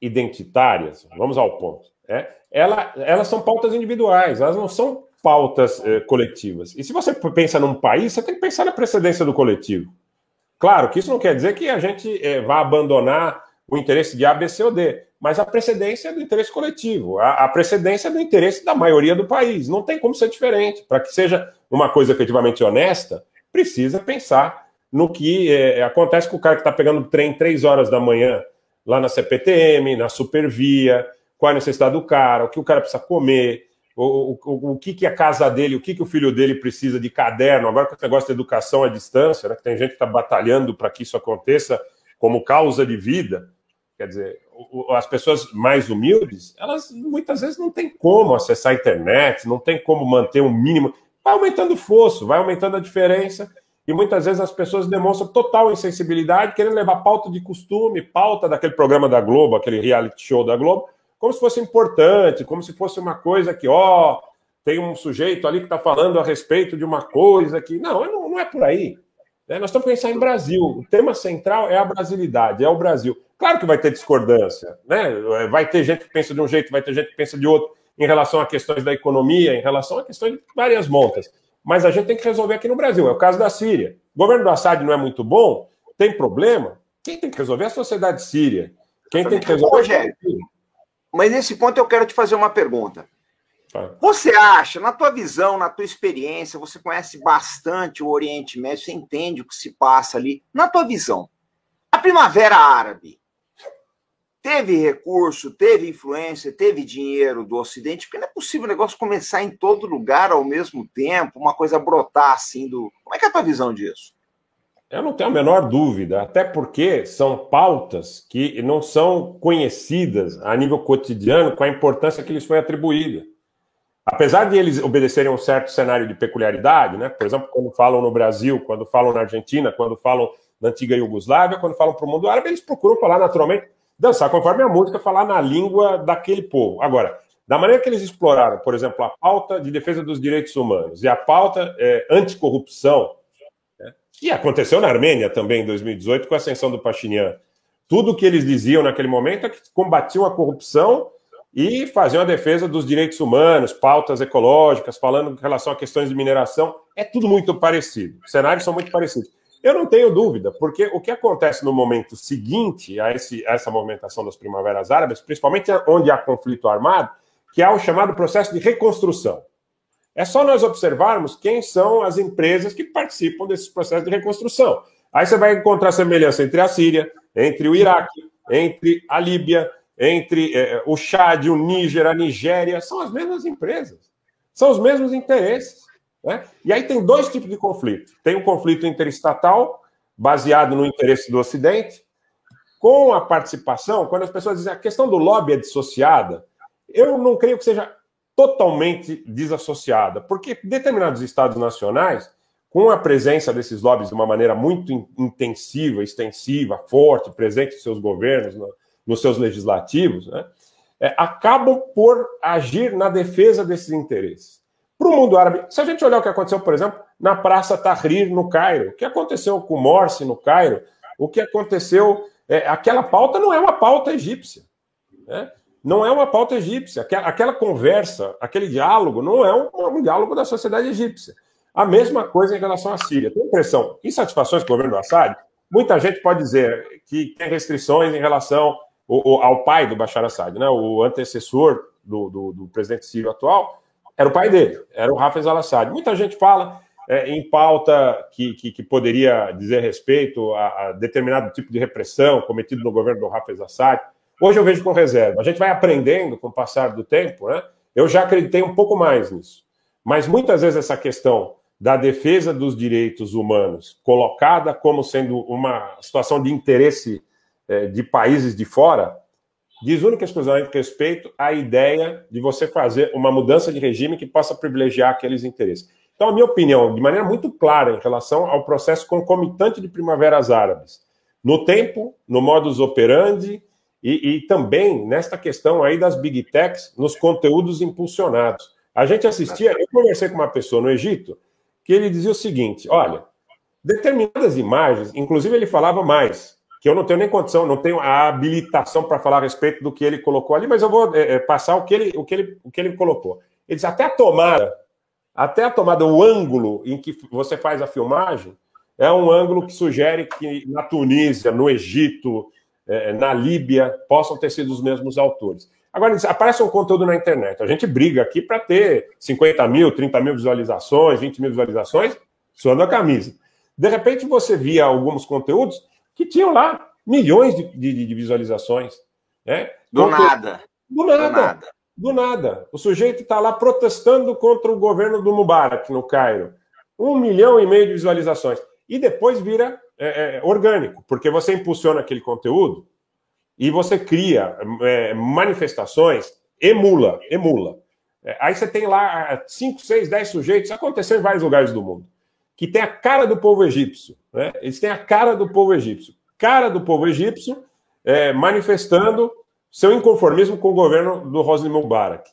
identitárias, vamos ao ponto, é, ela, elas são pautas individuais, elas não são pautas eh, coletivas. E se você pensa num país, você tem que pensar na precedência do coletivo. Claro que isso não quer dizer que a gente eh, vá abandonar o interesse de A, B, C ou D, mas a precedência é do interesse coletivo, a, a precedência é do interesse da maioria do país. Não tem como ser diferente. Para que seja uma coisa efetivamente honesta, precisa pensar no que eh, acontece com o cara que está pegando o trem três horas da manhã lá na CPTM, na Supervia, qual é a necessidade do cara, o que o cara precisa comer o, o, o que, que a casa dele, o que, que o filho dele precisa de caderno, agora com esse negócio de educação à é distância, né, que tem gente que está batalhando para que isso aconteça como causa de vida, quer dizer, as pessoas mais humildes, elas muitas vezes não têm como acessar a internet, não tem como manter um mínimo, vai aumentando o fosso, vai aumentando a diferença, e muitas vezes as pessoas demonstram total insensibilidade, querendo levar pauta de costume, pauta daquele programa da Globo, aquele reality show da Globo, como se fosse importante, como se fosse uma coisa que, ó, tem um sujeito ali que está falando a respeito de uma coisa que. Não, não, não é por aí. Né? Nós estamos pensando em Brasil. O tema central é a brasilidade, é o Brasil. Claro que vai ter discordância, né? Vai ter gente que pensa de um jeito, vai ter gente que pensa de outro, em relação a questões da economia, em relação a questões de várias montas. Mas a gente tem que resolver aqui no Brasil. É o caso da Síria. O governo do Assad não é muito bom, tem problema. Quem tem que resolver é a sociedade síria. Quem tem que resolver. Rogério, mas nesse ponto eu quero te fazer uma pergunta. Você acha, na tua visão, na tua experiência, você conhece bastante o Oriente Médio, você entende o que se passa ali. Na tua visão, a Primavera Árabe teve recurso, teve influência, teve dinheiro do Ocidente, porque não é possível o negócio começar em todo lugar ao mesmo tempo, uma coisa brotar assim do. Como é que é a tua visão disso? Eu não tenho a menor dúvida, até porque são pautas que não são conhecidas a nível cotidiano com a importância que lhes foi atribuída. Apesar de eles obedecerem a um certo cenário de peculiaridade, né? por exemplo, quando falam no Brasil, quando falam na Argentina, quando falam na antiga Iugoslávia, quando falam para o mundo árabe, eles procuram falar naturalmente, dançar conforme a música, falar na língua daquele povo. Agora, da maneira que eles exploraram, por exemplo, a pauta de defesa dos direitos humanos e a pauta é, anticorrupção, e aconteceu na Armênia também em 2018 com a ascensão do Pachinian. Tudo que eles diziam naquele momento é que combatiam a corrupção e faziam a defesa dos direitos humanos, pautas ecológicas, falando em relação a questões de mineração. É tudo muito parecido. Os cenários são muito parecidos. Eu não tenho dúvida, porque o que acontece no momento seguinte a, esse, a essa movimentação das primaveras árabes, principalmente onde há conflito armado, que há o chamado processo de reconstrução. É só nós observarmos quem são as empresas que participam desses processos de reconstrução. Aí você vai encontrar semelhança entre a Síria, entre o Iraque, entre a Líbia, entre é, é, o Chad, o Níger, a Nigéria. São as mesmas empresas, são os mesmos interesses. Né? E aí tem dois tipos de conflito: tem o um conflito interestatal, baseado no interesse do Ocidente, com a participação, quando as pessoas dizem a questão do lobby é dissociada. Eu não creio que seja totalmente desassociada, porque determinados estados nacionais, com a presença desses lobbies de uma maneira muito intensiva, extensiva, forte, presente nos seus governos, nos seus legislativos, né, é, acabam por agir na defesa desses interesses. Para o mundo árabe, se a gente olhar o que aconteceu, por exemplo, na Praça Tahrir, no Cairo, o que aconteceu com Morsi, no Cairo, o que aconteceu, é, aquela pauta não é uma pauta egípcia. Né? não é uma pauta egípcia. Aquela conversa, aquele diálogo, não é um, um diálogo da sociedade egípcia. A mesma coisa em relação à Síria. Tem impressão, insatisfações com o governo do Assad, muita gente pode dizer que tem restrições em relação ao, ao pai do Bashar Assad, né? o antecessor do, do, do, presidente sírio atual, era o pai dele, era o Hafez al-Assad. Muita gente fala é, em pauta que, que, que, poderia dizer respeito a, a determinado tipo de repressão cometido no governo do Hafez Assad Hoje eu vejo com reserva. A gente vai aprendendo com o passar do tempo, né? Eu já acreditei um pouco mais nisso. Mas muitas vezes essa questão da defesa dos direitos humanos colocada como sendo uma situação de interesse eh, de países de fora, diz única e exclusivamente respeito à ideia de você fazer uma mudança de regime que possa privilegiar aqueles interesses. Então, a minha opinião, de maneira muito clara em relação ao processo concomitante de primaveras árabes, no tempo, no modus operandi, e, e também nesta questão aí das big techs nos conteúdos impulsionados. A gente assistia, eu conversei com uma pessoa no Egito que ele dizia o seguinte: olha, determinadas imagens, inclusive ele falava mais, que eu não tenho nem condição, não tenho a habilitação para falar a respeito do que ele colocou ali, mas eu vou é, é, passar o que, ele, o, que ele, o que ele colocou. Ele diz: até a tomada, até a tomada, o ângulo em que você faz a filmagem, é um ângulo que sugere que na Tunísia, no Egito, é, é, na Líbia, possam ter sido os mesmos autores. Agora, aparece um conteúdo na internet. A gente briga aqui para ter 50 mil, 30 mil visualizações, 20 mil visualizações, suando a camisa. De repente, você via alguns conteúdos que tinham lá milhões de, de, de visualizações. Né? Do, Conte... nada. Do nada. Do nada. Do nada. O sujeito está lá protestando contra o governo do Mubarak, no Cairo. Um milhão e meio de visualizações e depois vira é, é, orgânico, porque você impulsiona aquele conteúdo e você cria é, manifestações, emula, emula. É, aí você tem lá 5, 6, 10 sujeitos, isso aconteceu em vários lugares do mundo, que tem a cara do povo egípcio. Né? Eles têm a cara do povo egípcio. Cara do povo egípcio é, manifestando seu inconformismo com o governo do Hosni Mubarak.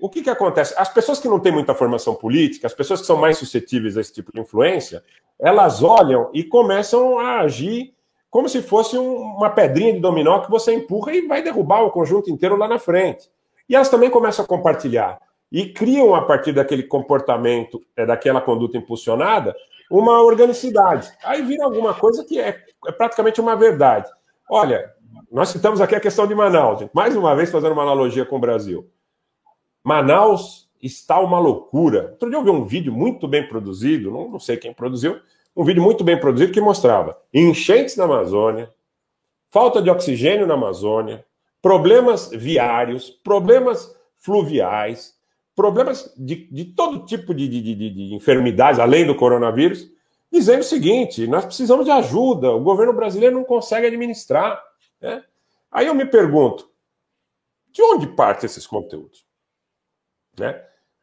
O que, que acontece? As pessoas que não têm muita formação política, as pessoas que são mais suscetíveis a esse tipo de influência, elas olham e começam a agir como se fosse um, uma pedrinha de dominó que você empurra e vai derrubar o conjunto inteiro lá na frente. E elas também começam a compartilhar e criam a partir daquele comportamento, é, daquela conduta impulsionada, uma organicidade. Aí vira alguma coisa que é, é praticamente uma verdade. Olha, nós citamos aqui a questão de Manaus, mais uma vez fazendo uma analogia com o Brasil. Manaus está uma loucura. Outro dia eu vi um vídeo muito bem produzido, não, não sei quem produziu, um vídeo muito bem produzido que mostrava enchentes na Amazônia, falta de oxigênio na Amazônia, problemas viários, problemas fluviais, problemas de, de todo tipo de, de, de, enfermidades, além do coronavírus, dizendo o seguinte: nós precisamos de ajuda, o governo brasileiro não consegue administrar. Né? Aí eu me pergunto, de onde partem esses conteúdos? Né?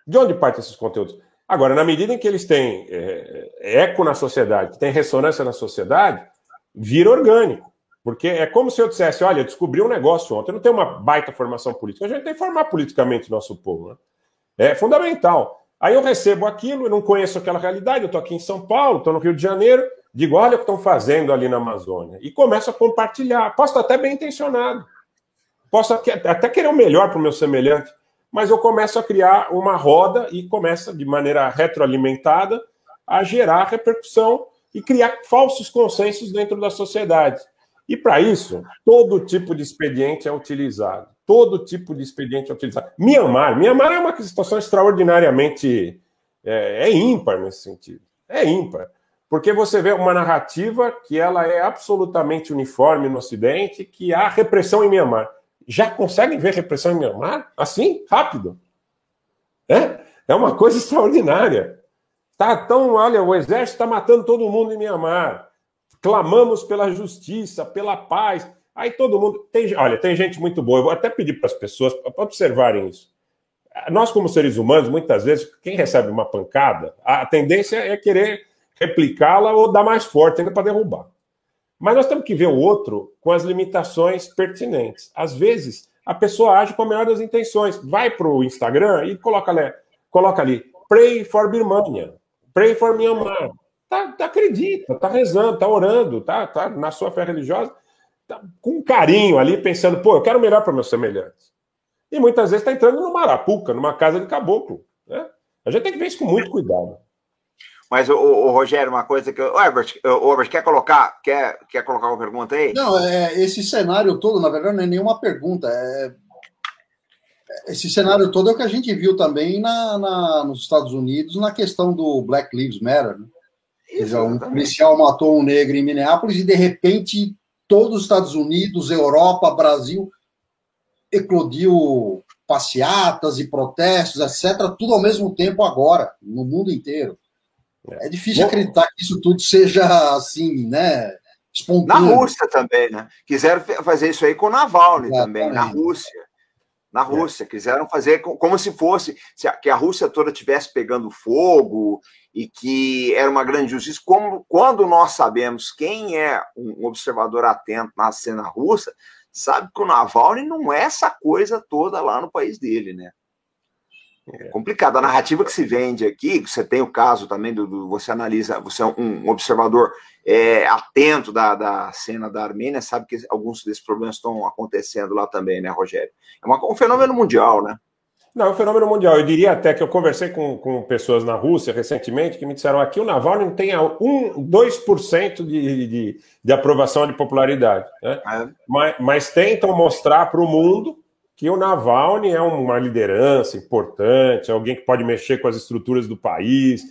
De onde partem esses conteúdos? Agora, na medida em que eles têm é, é, é eco na sociedade, que tem ressonância na sociedade, vira orgânico. Porque é como se eu dissesse, olha, eu descobri um negócio ontem, eu não tenho uma baita formação política. A gente tem que formar politicamente o nosso povo. Né? É fundamental. Aí eu recebo aquilo, eu não conheço aquela realidade, eu estou aqui em São Paulo, estou no Rio de Janeiro, digo, olha o que estão fazendo ali na Amazônia. E começo a compartilhar. Posso estar até bem intencionado. Posso até querer o melhor para o meu semelhante mas eu começo a criar uma roda e começa, de maneira retroalimentada, a gerar repercussão e criar falsos consensos dentro da sociedade. E para isso, todo tipo de expediente é utilizado. Todo tipo de expediente é utilizado. Mianmar, Mianmar é uma situação extraordinariamente é, é ímpar nesse sentido. É ímpar. Porque você vê uma narrativa que ela é absolutamente uniforme no Ocidente, que há repressão em Mianmar já conseguem ver repressão em Mianmar? Assim? Rápido? É, é uma coisa extraordinária. Tá tão, olha, o exército está matando todo mundo em Mianmar. Clamamos pela justiça, pela paz. Aí todo mundo. Tem, olha, tem gente muito boa. Eu vou até pedir para as pessoas para observarem isso. Nós, como seres humanos, muitas vezes, quem recebe uma pancada, a tendência é querer replicá-la ou dar mais forte ainda para derrubar. Mas nós temos que ver o outro com as limitações pertinentes. Às vezes, a pessoa age com a melhor das intenções. Vai para o Instagram e coloca, né, coloca ali, pray for Birmania, pray for Myanmar. Tá, tá, acredita, tá rezando, tá orando, tá, tá na sua fé religiosa, tá com carinho ali, pensando, pô, eu quero melhor para meus semelhantes. E muitas vezes está entrando numa arapuca, numa casa de caboclo. Né? A gente tem que ver isso com muito cuidado. Mas, o, o Rogério, uma coisa que. O Herbert, o Herbert, quer colocar? Quer, quer colocar uma pergunta aí? Não, é, esse cenário todo, na verdade, não é nenhuma pergunta. É, é, esse cenário todo é o que a gente viu também na, na nos Estados Unidos na questão do Black Lives Matter. Né? Dizer, um policial matou um negro em Minneapolis e, de repente, todos os Estados Unidos, Europa, Brasil, eclodiu passeatas e protestos, etc., tudo ao mesmo tempo agora, no mundo inteiro. É difícil acreditar que isso tudo seja assim, né? Espontâneo. Na Rússia também, né? Quiseram fazer isso aí com o Navalny também, na Rússia. Na Rússia, é. quiseram fazer como se fosse que a Rússia toda tivesse pegando fogo e que era uma grande justiça. Como, quando nós sabemos quem é um observador atento na cena russa, sabe que o Navalny não é essa coisa toda lá no país dele, né? É, é complicado. A narrativa que se vende aqui, você tem o caso também do. do você analisa, você é um observador é, atento da, da cena da Armênia, sabe que alguns desses problemas estão acontecendo lá também, né, Rogério? É uma, um fenômeno mundial, né? Não, é um fenômeno mundial. Eu diria até que eu conversei com, com pessoas na Rússia recentemente que me disseram aqui o não tem um, 2% de, de, de aprovação de popularidade. Né? É. Mas, mas tentam mostrar para o mundo que o Navalny é uma liderança importante, é alguém que pode mexer com as estruturas do país.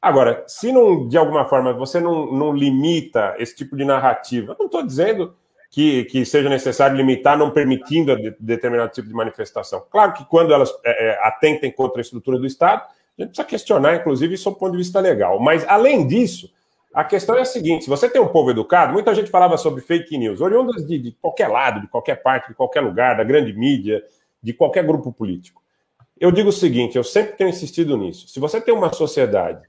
Agora, se não, de alguma forma você não, não limita esse tipo de narrativa, eu não estou dizendo que, que, seja necessário limitar, não permitindo de, determinado tipo de manifestação. Claro que quando elas é, é atentem contra a estrutura do Estado, a gente precisa questionar, inclusive, isso do é ponto de vista legal. Mas, além disso, a questão é a seguinte: se você tem um povo educado, muita gente falava sobre fake news, oriundas de, de qualquer lado, de qualquer parte, de qualquer lugar, da grande mídia, de qualquer grupo político. Eu digo o seguinte: eu sempre tenho insistido nisso. Se você tem uma sociedade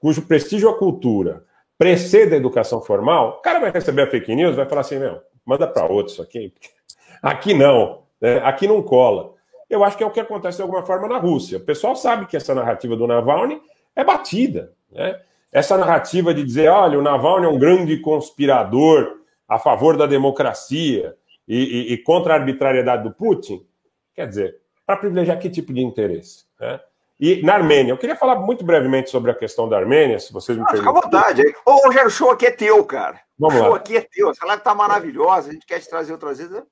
cujo prestígio à cultura precede a educação formal, o cara vai receber a fake news, vai falar assim: não, manda para outro isso aqui. Aqui não, né? aqui não cola. Eu acho que é o que acontece de alguma forma na Rússia. O pessoal sabe que essa narrativa do Navalny é batida, né? Essa narrativa de dizer, olha, o Navalny é um grande conspirador a favor da democracia e, e, e contra a arbitrariedade do Putin, quer dizer, para privilegiar que tipo de interesse? Né? E na Armênia, eu queria falar muito brevemente sobre a questão da Armênia, se vocês me permitem. Ah, fica à vontade. Ô, Rogério, o show aqui é teu, cara. Vamos o show aqui é teu. Essa live está maravilhosa, a gente quer te trazer outras vezes. Né?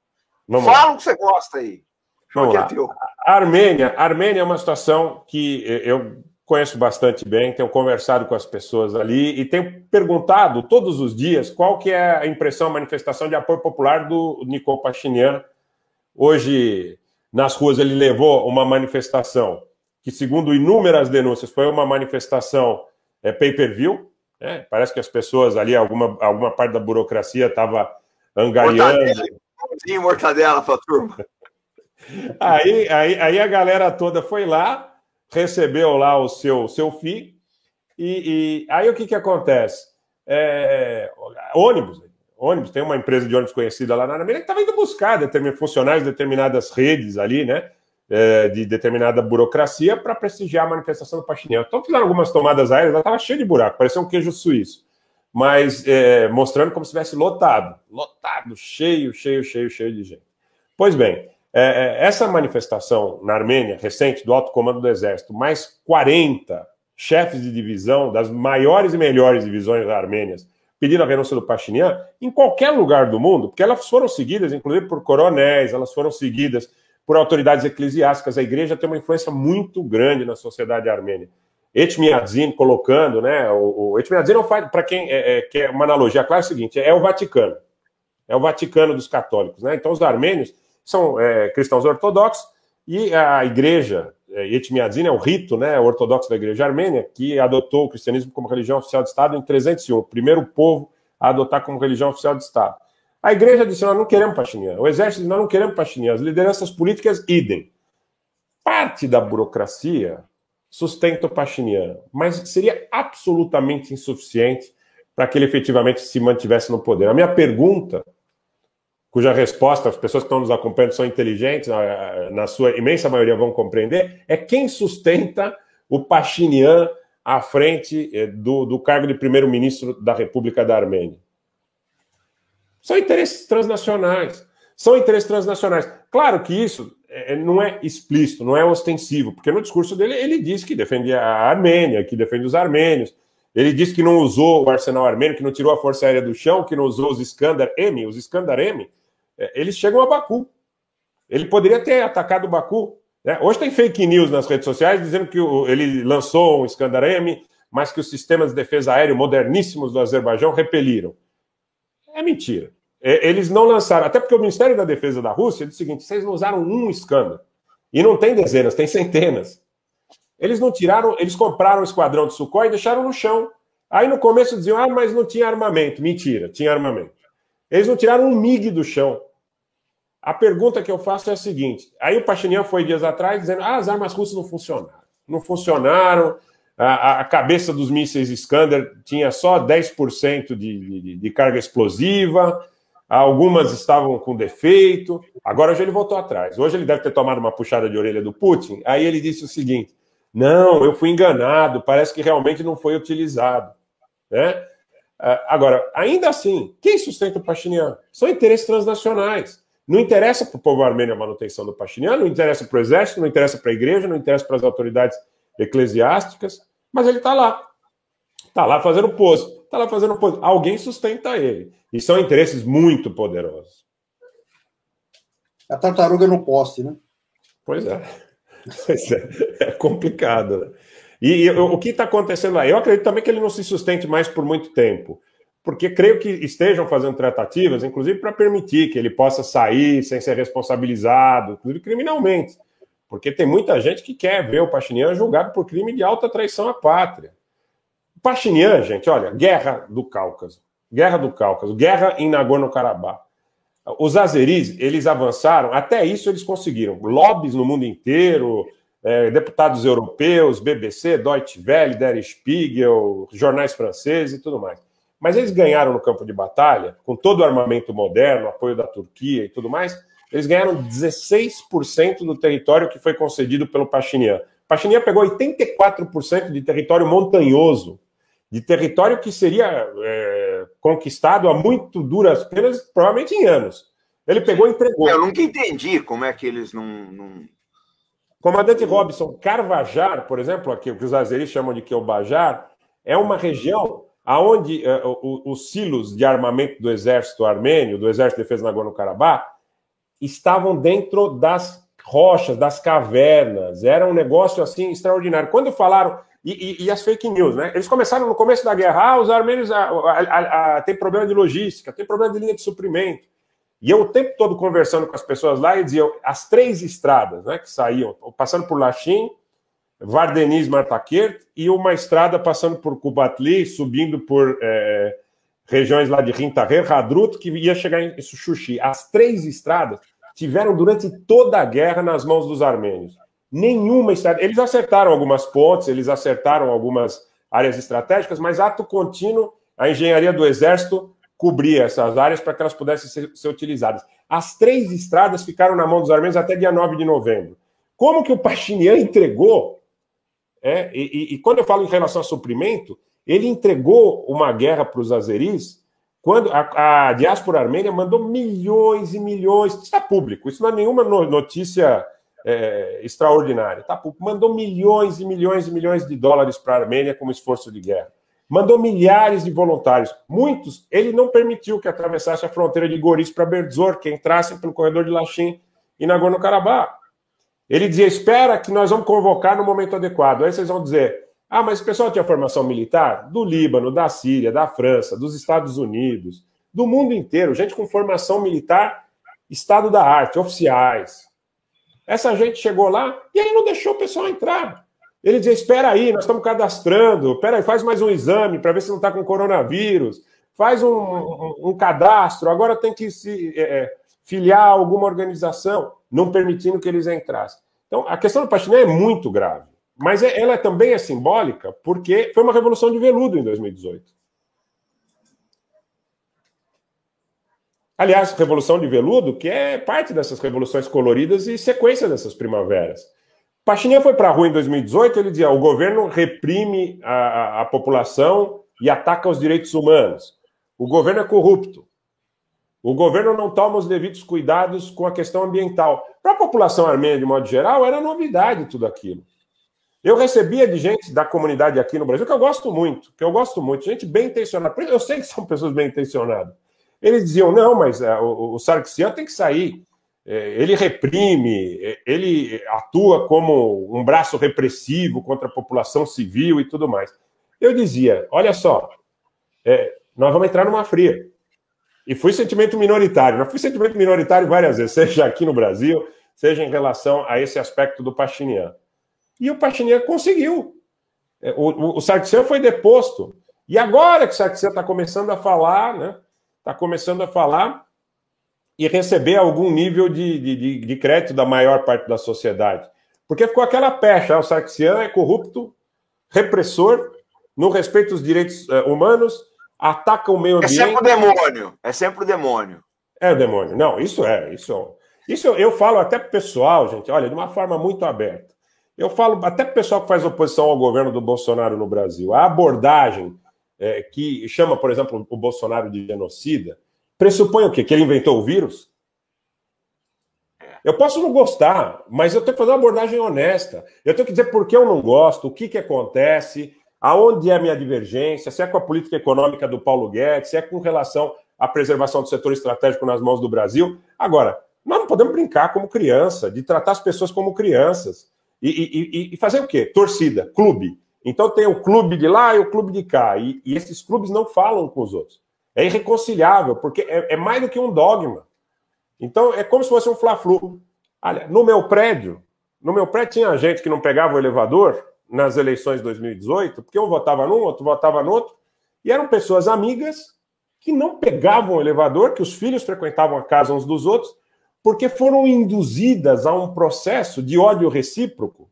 Vamos Fala lá. o que você gosta aí. O show Vamos aqui é lá. é teu. A Armênia, a Armênia é uma situação que eh, eu conheço bastante bem, tenho conversado com as pessoas ali e tenho perguntado todos os dias qual que é a impressão, a manifestação de apoio popular do Nicol Pachinian. Hoje, nas ruas, ele levou uma manifestação que, segundo inúmeras denúncias, foi uma manifestação é, pay-per-view. Né? Parece que as pessoas ali, alguma, alguma parte da burocracia estava angariando. Mortadela, mortadela para a turma. aí, aí, aí a galera toda foi lá recebeu lá o seu, seu FII, e, e aí o que, que acontece? É, ônibus, ônibus, tem uma empresa de ônibus conhecida lá na América que estava indo buscar determinados funcionários de determinadas redes ali, né? É, de determinada burocracia para prestigiar a manifestação do Pachinel. Então fizeram algumas tomadas aéreas, estava cheio de buraco, parecia um queijo suíço, mas é, mostrando como se estivesse lotado, lotado, cheio, cheio, cheio, cheio de gente. Pois bem, é, é, essa manifestação na Armênia, recente, do alto comando do Exército, mais 40 chefes de divisão das maiores e melhores divisões armênias pedindo a renúncia do Pachinian, em qualquer lugar do mundo, porque elas foram seguidas, inclusive, por coronéis, elas foram seguidas por autoridades eclesiásticas. A igreja tem uma influência muito grande na sociedade armênia. Etmiadzin colocando, né? O, o Etmiadzin não faz, para quem é, é, quer uma analogia clara, é o seguinte: é o Vaticano. É o Vaticano dos católicos, né? Então, os armênios são é, cristãos ortodoxos, e a igreja, é, Etmiadzin é um rito né, ortodoxo da igreja armênia, que adotou o cristianismo como religião oficial de Estado em 301, o primeiro povo a adotar como religião oficial de Estado. A igreja disse, nós não queremos Pachinian, o exército disse, nós não queremos Pachinian, as lideranças políticas, idem. Parte da burocracia sustenta o Pachinian, mas seria absolutamente insuficiente para que ele efetivamente se mantivesse no poder. A minha pergunta cuja resposta as pessoas que estão nos acompanhando são inteligentes, na, na sua imensa maioria vão compreender, é quem sustenta o Pachinian à frente eh, do, do cargo de primeiro-ministro da República da Armênia. São interesses transnacionais. São interesses transnacionais. Claro que isso eh, eh, não é explícito, não é ostensivo, porque no discurso dele ele diz que defende a Armênia, que defende os armênios, ele disse que não usou o arsenal armênio, que não tirou a força aérea do chão, que não usou os Iskandar M, os Iskandar M, é, eles chegam a Baku. Ele poderia ter atacado o Baku. Né? Hoje tem fake news nas redes sociais dizendo que ele lançou um Scandareme, mas que os sistemas de defesa aérea moderníssimos do Azerbaijão repeliram. É mentira. É, eles não lançaram, até porque o Ministério da Defesa da Rússia disse o seguinte: vocês não usaram um escândalo. E não tem dezenas, tem centenas. Eles não tiraram, eles compraram o esquadrão de Sukhoi e deixaram no chão. Aí no começo diziam: ah, mas não tinha armamento. Mentira, tinha armamento. Eles não tiraram um MIG do chão. A pergunta que eu faço é a seguinte: aí o Pachinian foi dias atrás dizendo ah, as armas russas não funcionaram. Não funcionaram, a, a cabeça dos mísseis skander tinha só 10% de, de, de carga explosiva, algumas estavam com defeito. Agora hoje ele voltou atrás. Hoje ele deve ter tomado uma puxada de orelha do Putin. Aí ele disse o seguinte: não, eu fui enganado, parece que realmente não foi utilizado. Né? Ah, agora, ainda assim, quem sustenta o Pachinian? São interesses transnacionais. Não interessa para o povo armênio a manutenção do Pachinian, não interessa para o exército, não interessa para a igreja, não interessa para as autoridades eclesiásticas, mas ele está lá. Está lá fazendo pose. Está lá fazendo pose. Alguém sustenta ele. E são interesses muito poderosos. A tartaruga no poste, né? Pois é. Pois é. É complicado, né? E, e o que está acontecendo lá? Eu acredito também que ele não se sustente mais por muito tempo, porque creio que estejam fazendo tratativas, inclusive para permitir que ele possa sair sem ser responsabilizado, inclusive criminalmente, porque tem muita gente que quer ver o Pachinian julgado por crime de alta traição à pátria. Pachinian, gente, olha, guerra do Cáucaso, guerra do Cáucaso, guerra em Nagorno-Karabakh. Os azeris, eles avançaram, até isso eles conseguiram. Lobbies no mundo inteiro, é, deputados europeus, BBC, Deutsche Welle, Der Spiegel, jornais franceses e tudo mais. Mas eles ganharam no campo de batalha, com todo o armamento moderno, apoio da Turquia e tudo mais, eles ganharam 16% do território que foi concedido pelo Pachinian. Pachinian pegou 84% de território montanhoso, de território que seria é, conquistado a muito duras penas, provavelmente em anos. Ele pegou e entregou. Eu nunca entendi como é que eles não, não Comandante Robson, Carvajar, por exemplo, aqui, o que os azeris chamam de Queubajar, é uma região onde uh, eh, os silos de armamento do exército armênio, do exército de defesa Nagorno-Karabakh, estavam dentro das rochas, das cavernas. Era um negócio, assim, extraordinário. Quando falaram... E, e, e as fake news, né? Eles começaram no começo da guerra, ah, os armênios ah, ah, ah, problema de logística, tem problema de linha de suprimento. E eu o tempo todo conversando com as pessoas lá e dizia as três estradas né, que saíam, passando por Lachim, Vardeniz, Martaquert, e uma estrada passando por Kubatli, subindo por é, regiões lá de Rintarrer, Radruto, que ia chegar em Xuxi. As três estradas tiveram durante toda a guerra nas mãos dos armênios. Nenhuma estrada. Eles acertaram algumas pontes, eles acertaram algumas áreas estratégicas, mas ato contínuo, a engenharia do exército cobrir essas áreas para que elas pudessem ser, ser, utilizadas. As três estradas ficaram na mão dos armênios até dia 9 de novembro. Como que o Pachinian entregou? É, e, e, e quando eu falo em relação a suprimento, ele entregou uma guerra para os azeris quando a, a, diáspora armênia mandou milhões e milhões, Isso está público, isso não é nenhuma notícia é, extraordinária, tá, mandou milhões e milhões e milhões de dólares para a Armênia como esforço de guerra mandou milhares de voluntários. Muitos, ele não permitiu que atravessasse a fronteira de Goris para Berzor, que entrassem pelo corredor de Lachim e Nagorno-Karabakh. Ele dizia: espera que nós vamos convocar no momento adequado. Aí vocês vão dizer: ah, mas o pessoal tinha formação militar? Do Líbano, da Síria, da França, dos Estados Unidos, do mundo inteiro. Gente com formação militar, estado da arte, oficiais. Essa gente chegou lá e ele não deixou o pessoal entrar. Ele dizia: espera aí, nós estamos cadastrando, espera aí, faz mais um exame para ver se não está com coronavírus, faz um, um, um, cadastro, agora tem que se é, é, filiar a alguma organização, não permitindo que eles entrassem. Então, a questão do Pachiné é muito grave, mas é, ela é também é simbólica porque foi uma revolução de veludo em 2018. Aliás, revolução de veludo, que é parte dessas revoluções coloridas e sequência dessas primaveras. Pachinyan foi para a rua em 2018, ele dizia: o governo reprime a, a, população e ataca os direitos humanos. O governo é corrupto. O governo não toma os devidos cuidados com a questão ambiental. Para a população armênia, de modo geral, era novidade tudo aquilo. Eu recebia de gente da comunidade aqui no Brasil, que eu gosto muito, que eu gosto muito, gente bem intencionada. Eu sei que são pessoas bem intencionadas. Eles diziam: não, mas eh, o, o Sarkisian tem que sair. É, ele reprime, é, ele atua como um braço repressivo contra a população civil e tudo mais. Eu dizia: olha só, é, nós vamos entrar numa fria. E fui sentimento minoritário. Não fui sentimento minoritário várias vezes, seja aqui no Brasil, seja em relação a esse aspecto do Pachinian. E o Pachinian conseguiu. É, o, o, o Sarkisian foi deposto. E agora que o Sarkisian está começando a falar, né? Está começando a falar e receber algum nível de, de, de, crédito da maior parte da sociedade. Porque ficou aquela pecha, ah, o Sarkisian é corrupto, repressor, não respeita os direitos eh, humanos, ataca o meio ambiente. É sempre o demônio, é sempre o demônio. É o demônio, não, isso é, isso é. Isso eu falo até pro pessoal, gente, olha, de uma forma muito aberta. Eu falo até pro pessoal que faz oposição ao governo do Bolsonaro no Brasil. A abordagem é, que chama, por exemplo, o Bolsonaro de genocida, pressupõe o quê? Que ele inventou o vírus? É. Eu posso não gostar, mas eu tenho que fazer uma abordagem honesta. Eu tenho que dizer por que eu não gosto, o que, que acontece, aonde é a minha divergência, se é com a política econômica do Paulo Guedes, se é com relação à preservação do setor estratégico nas mãos do Brasil. Agora, nós não podemos brincar como criança, de tratar as pessoas como crianças. E, e, e fazer o quê? Torcida, clube. Então tem o clube de lá e o clube de cá. E, e esses clubes não falam com os outros. É irreconciliável, porque é, é mais do que um dogma. Então, é como se fosse um fla-flu. Olha, no meu prédio, no meu prédio tinha gente que não pegava o elevador nas eleições de 2018, porque um votava num, outro votava no outro, e eram pessoas amigas que não pegavam o elevador, que os filhos frequentavam a casa uns dos outros, porque foram induzidas a um processo de ódio recíproco,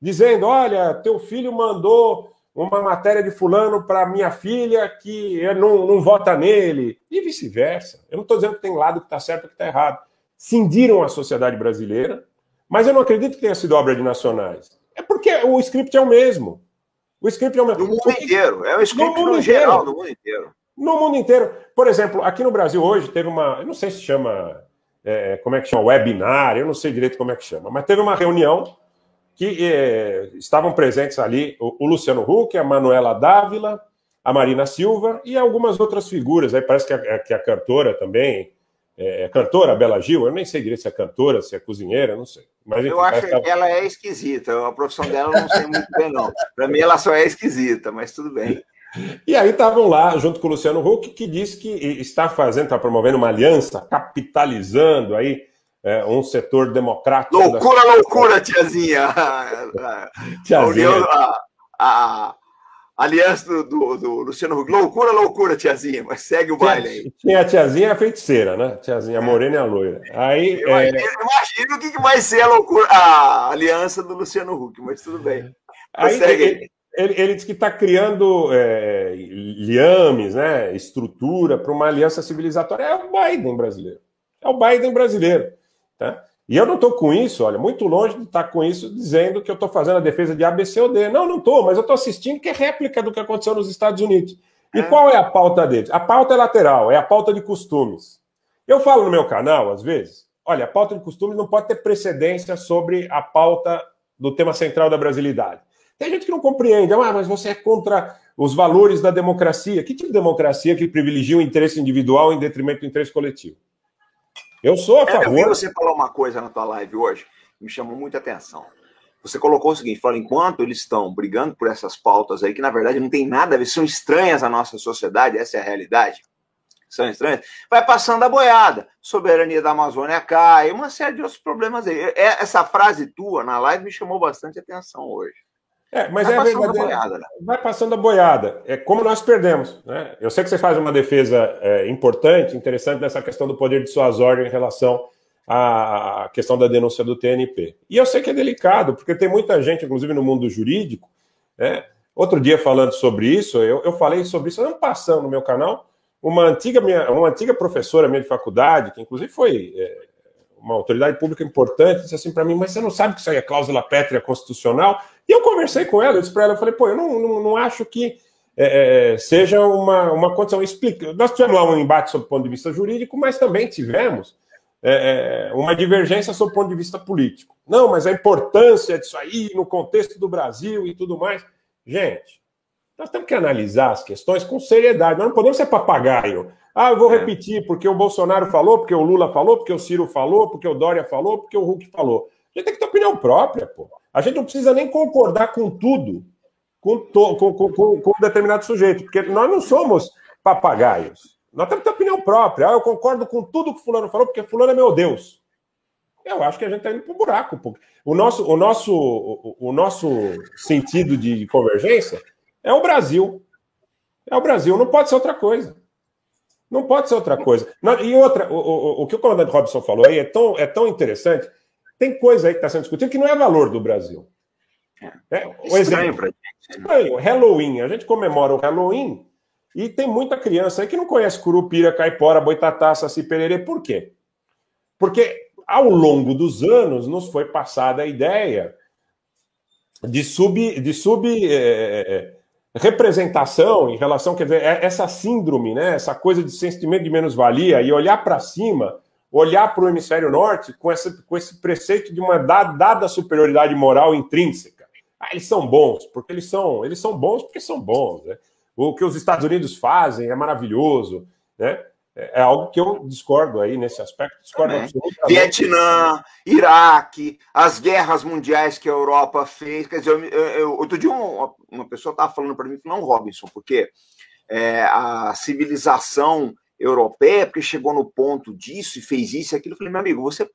dizendo: olha, teu filho mandou uma matéria de fulano para minha filha que não, não vota nele, e vice-versa. Eu não estou dizendo que tem lado que está certo e que está errado. Cindiram a sociedade brasileira, mas eu não acredito que tenha sido obra de nacionais. É porque o script é o mesmo. O script é o mesmo. No mundo inteiro. É um script no, mundo no geral, no mundo inteiro. No mundo inteiro. Por exemplo, aqui no Brasil hoje teve uma. Eu não sei se chama. É, como é que chama? Webinar, eu não sei direito como é que chama, mas teve uma reunião que é, estavam presentes ali o, o, Luciano Huck, a Manuela Dávila, a Marina Silva e algumas outras figuras. Aí parece que a, que a cantora também, é, cantora, Bela Gil, eu nem sei direito se é cantora, se é cozinheira, não sei. Mas, enfim, eu acho que tá ela é esquisita, a profissão dela eu não sei muito bem, não. Para mim ela só é esquisita, mas tudo bem. E aí estavam lá, junto com o Luciano Huck, que disse que está fazendo, está promovendo uma aliança, capitalizando aí é, um setor democrático. Loucura, da... loucura, tiazinha! tiazinha. A, união, a, a, aliança do, do, do, Luciano Huck. Loucura, loucura, tiazinha, mas segue o Tia, baile aí. Tinha a tiazinha é a feiticeira, né? Tiazinha, a é. morena e a loira. Aí, eu, é... imagino o que vai ser a, loucura, a aliança do Luciano Huck, mas tudo bem. Aí, segue ele, aí. Ele, ele diz que está criando é, liames, né, estrutura para uma aliança civilizatória. É o Biden brasileiro. É o Biden brasileiro. Tá? E eu não estou com isso, olha, muito longe de estar tá com isso dizendo que eu estou fazendo a defesa de ABC ou D. Não, não estou, mas eu estou assistindo que é réplica do que aconteceu nos Estados Unidos. E é. qual é a pauta deles? A pauta é lateral, é a pauta de costumes. Eu falo no meu canal, às vezes, olha, a pauta de costumes não pode ter precedência sobre a pauta do tema central da brasilidade. Tem gente que não compreende, ah, mas você é contra os valores da democracia. Que tipo de democracia que privilegia o interesse individual em detrimento do interesse coletivo? Eu sou a favor. É, eu vi você falar uma coisa na tua live hoje, me chamou muita atenção. Você colocou o seguinte, falou, enquanto eles estão brigando por essas pautas aí, que na verdade não tem nada a ver, são estranhas à nossa sociedade, essa é a realidade, são estranhas, vai passando a boiada. Soberania da Amazônia cai, uma série de outros problemas aí. É, essa frase tua na live me chamou bastante atenção hoje. É, mas vai é passando verdade. A boiada, né? Vai passando a boiada. É como nós perdemos. Né? Eu sei que você faz uma defesa é, importante, interessante nessa questão do poder de suas ordens em relação à questão da denúncia do TNP. E eu sei que é delicado, porque tem muita gente, inclusive no mundo jurídico, né? outro dia falando sobre isso, eu, eu falei sobre isso ano passando no meu canal. Uma antiga, minha, uma antiga professora minha de faculdade, que inclusive foi é, uma autoridade pública importante, disse assim para mim, mas você não sabe que isso aí é cláusula pétrea constitucional? E eu conversei com ela, eu disse para ela, eu falei, pô, eu não, não, não acho que é, é, seja uma, uma condição explica. Nós tivemos lá um embate sob o ponto de vista jurídico, mas também tivemos é, é, uma divergência sob o ponto de vista político. Não, mas a importância disso aí no contexto do Brasil e tudo mais. Gente, nós temos que analisar as questões com seriedade. Nós não podemos ser papagaio. Ah, eu vou é. repetir, porque o Bolsonaro falou, porque o Lula falou, porque o Ciro falou, porque o Dória falou, porque o Hulk falou. A gente tem que ter opinião própria, pô. A gente não precisa nem concordar com tudo, com, to, com, com, com, com um determinado sujeito, porque nós não somos papagaios. Nós temos que ter opinião própria. Ah, eu concordo com tudo que fulano falou, porque fulano é meu Deus. Eu acho que a gente está indo para o buraco. Pô. O nosso, o, nosso, o, o nosso sentido de convergência é o Brasil. É o Brasil, não pode ser outra coisa. Não pode ser outra coisa. E outra, o, o, o que o comandante Robson falou aí é tão, é tão interessante. Tem coisa aí que está sendo discutida que não é valor do Brasil. É, é o estranho para gente. Né? Estranho. Halloween. A gente comemora o Halloween e tem muita criança aí que não conhece curupira, caipora, boitatá, saci pererê. Por quê? Porque ao longo dos anos nos foi passada a ideia de sub... De sub é, é, é representação em relação, quer dizer, é, essa síndrome, né, essa coisa de sentimento de menos-valia e olhar para cima, olhar para o hemisfério norte com, essa, com esse preceito de uma dada superioridade moral intrínseca. Ah, eles são bons, porque eles são, eles são bons porque são bons. Né? O que os Estados Unidos fazem é maravilhoso. Né? É, é algo que eu discordo aí nesse aspecto. Discordo é. Vietnã, Iraque, as guerras mundiais que a Europa fez. Quer dizer, eu, eu, outro dia uma, uma pessoa estava falando para mim, não, Robinson, porque é, a civilização europeia, porque chegou no ponto disso e fez isso e aquilo. Eu falei, meu amigo, você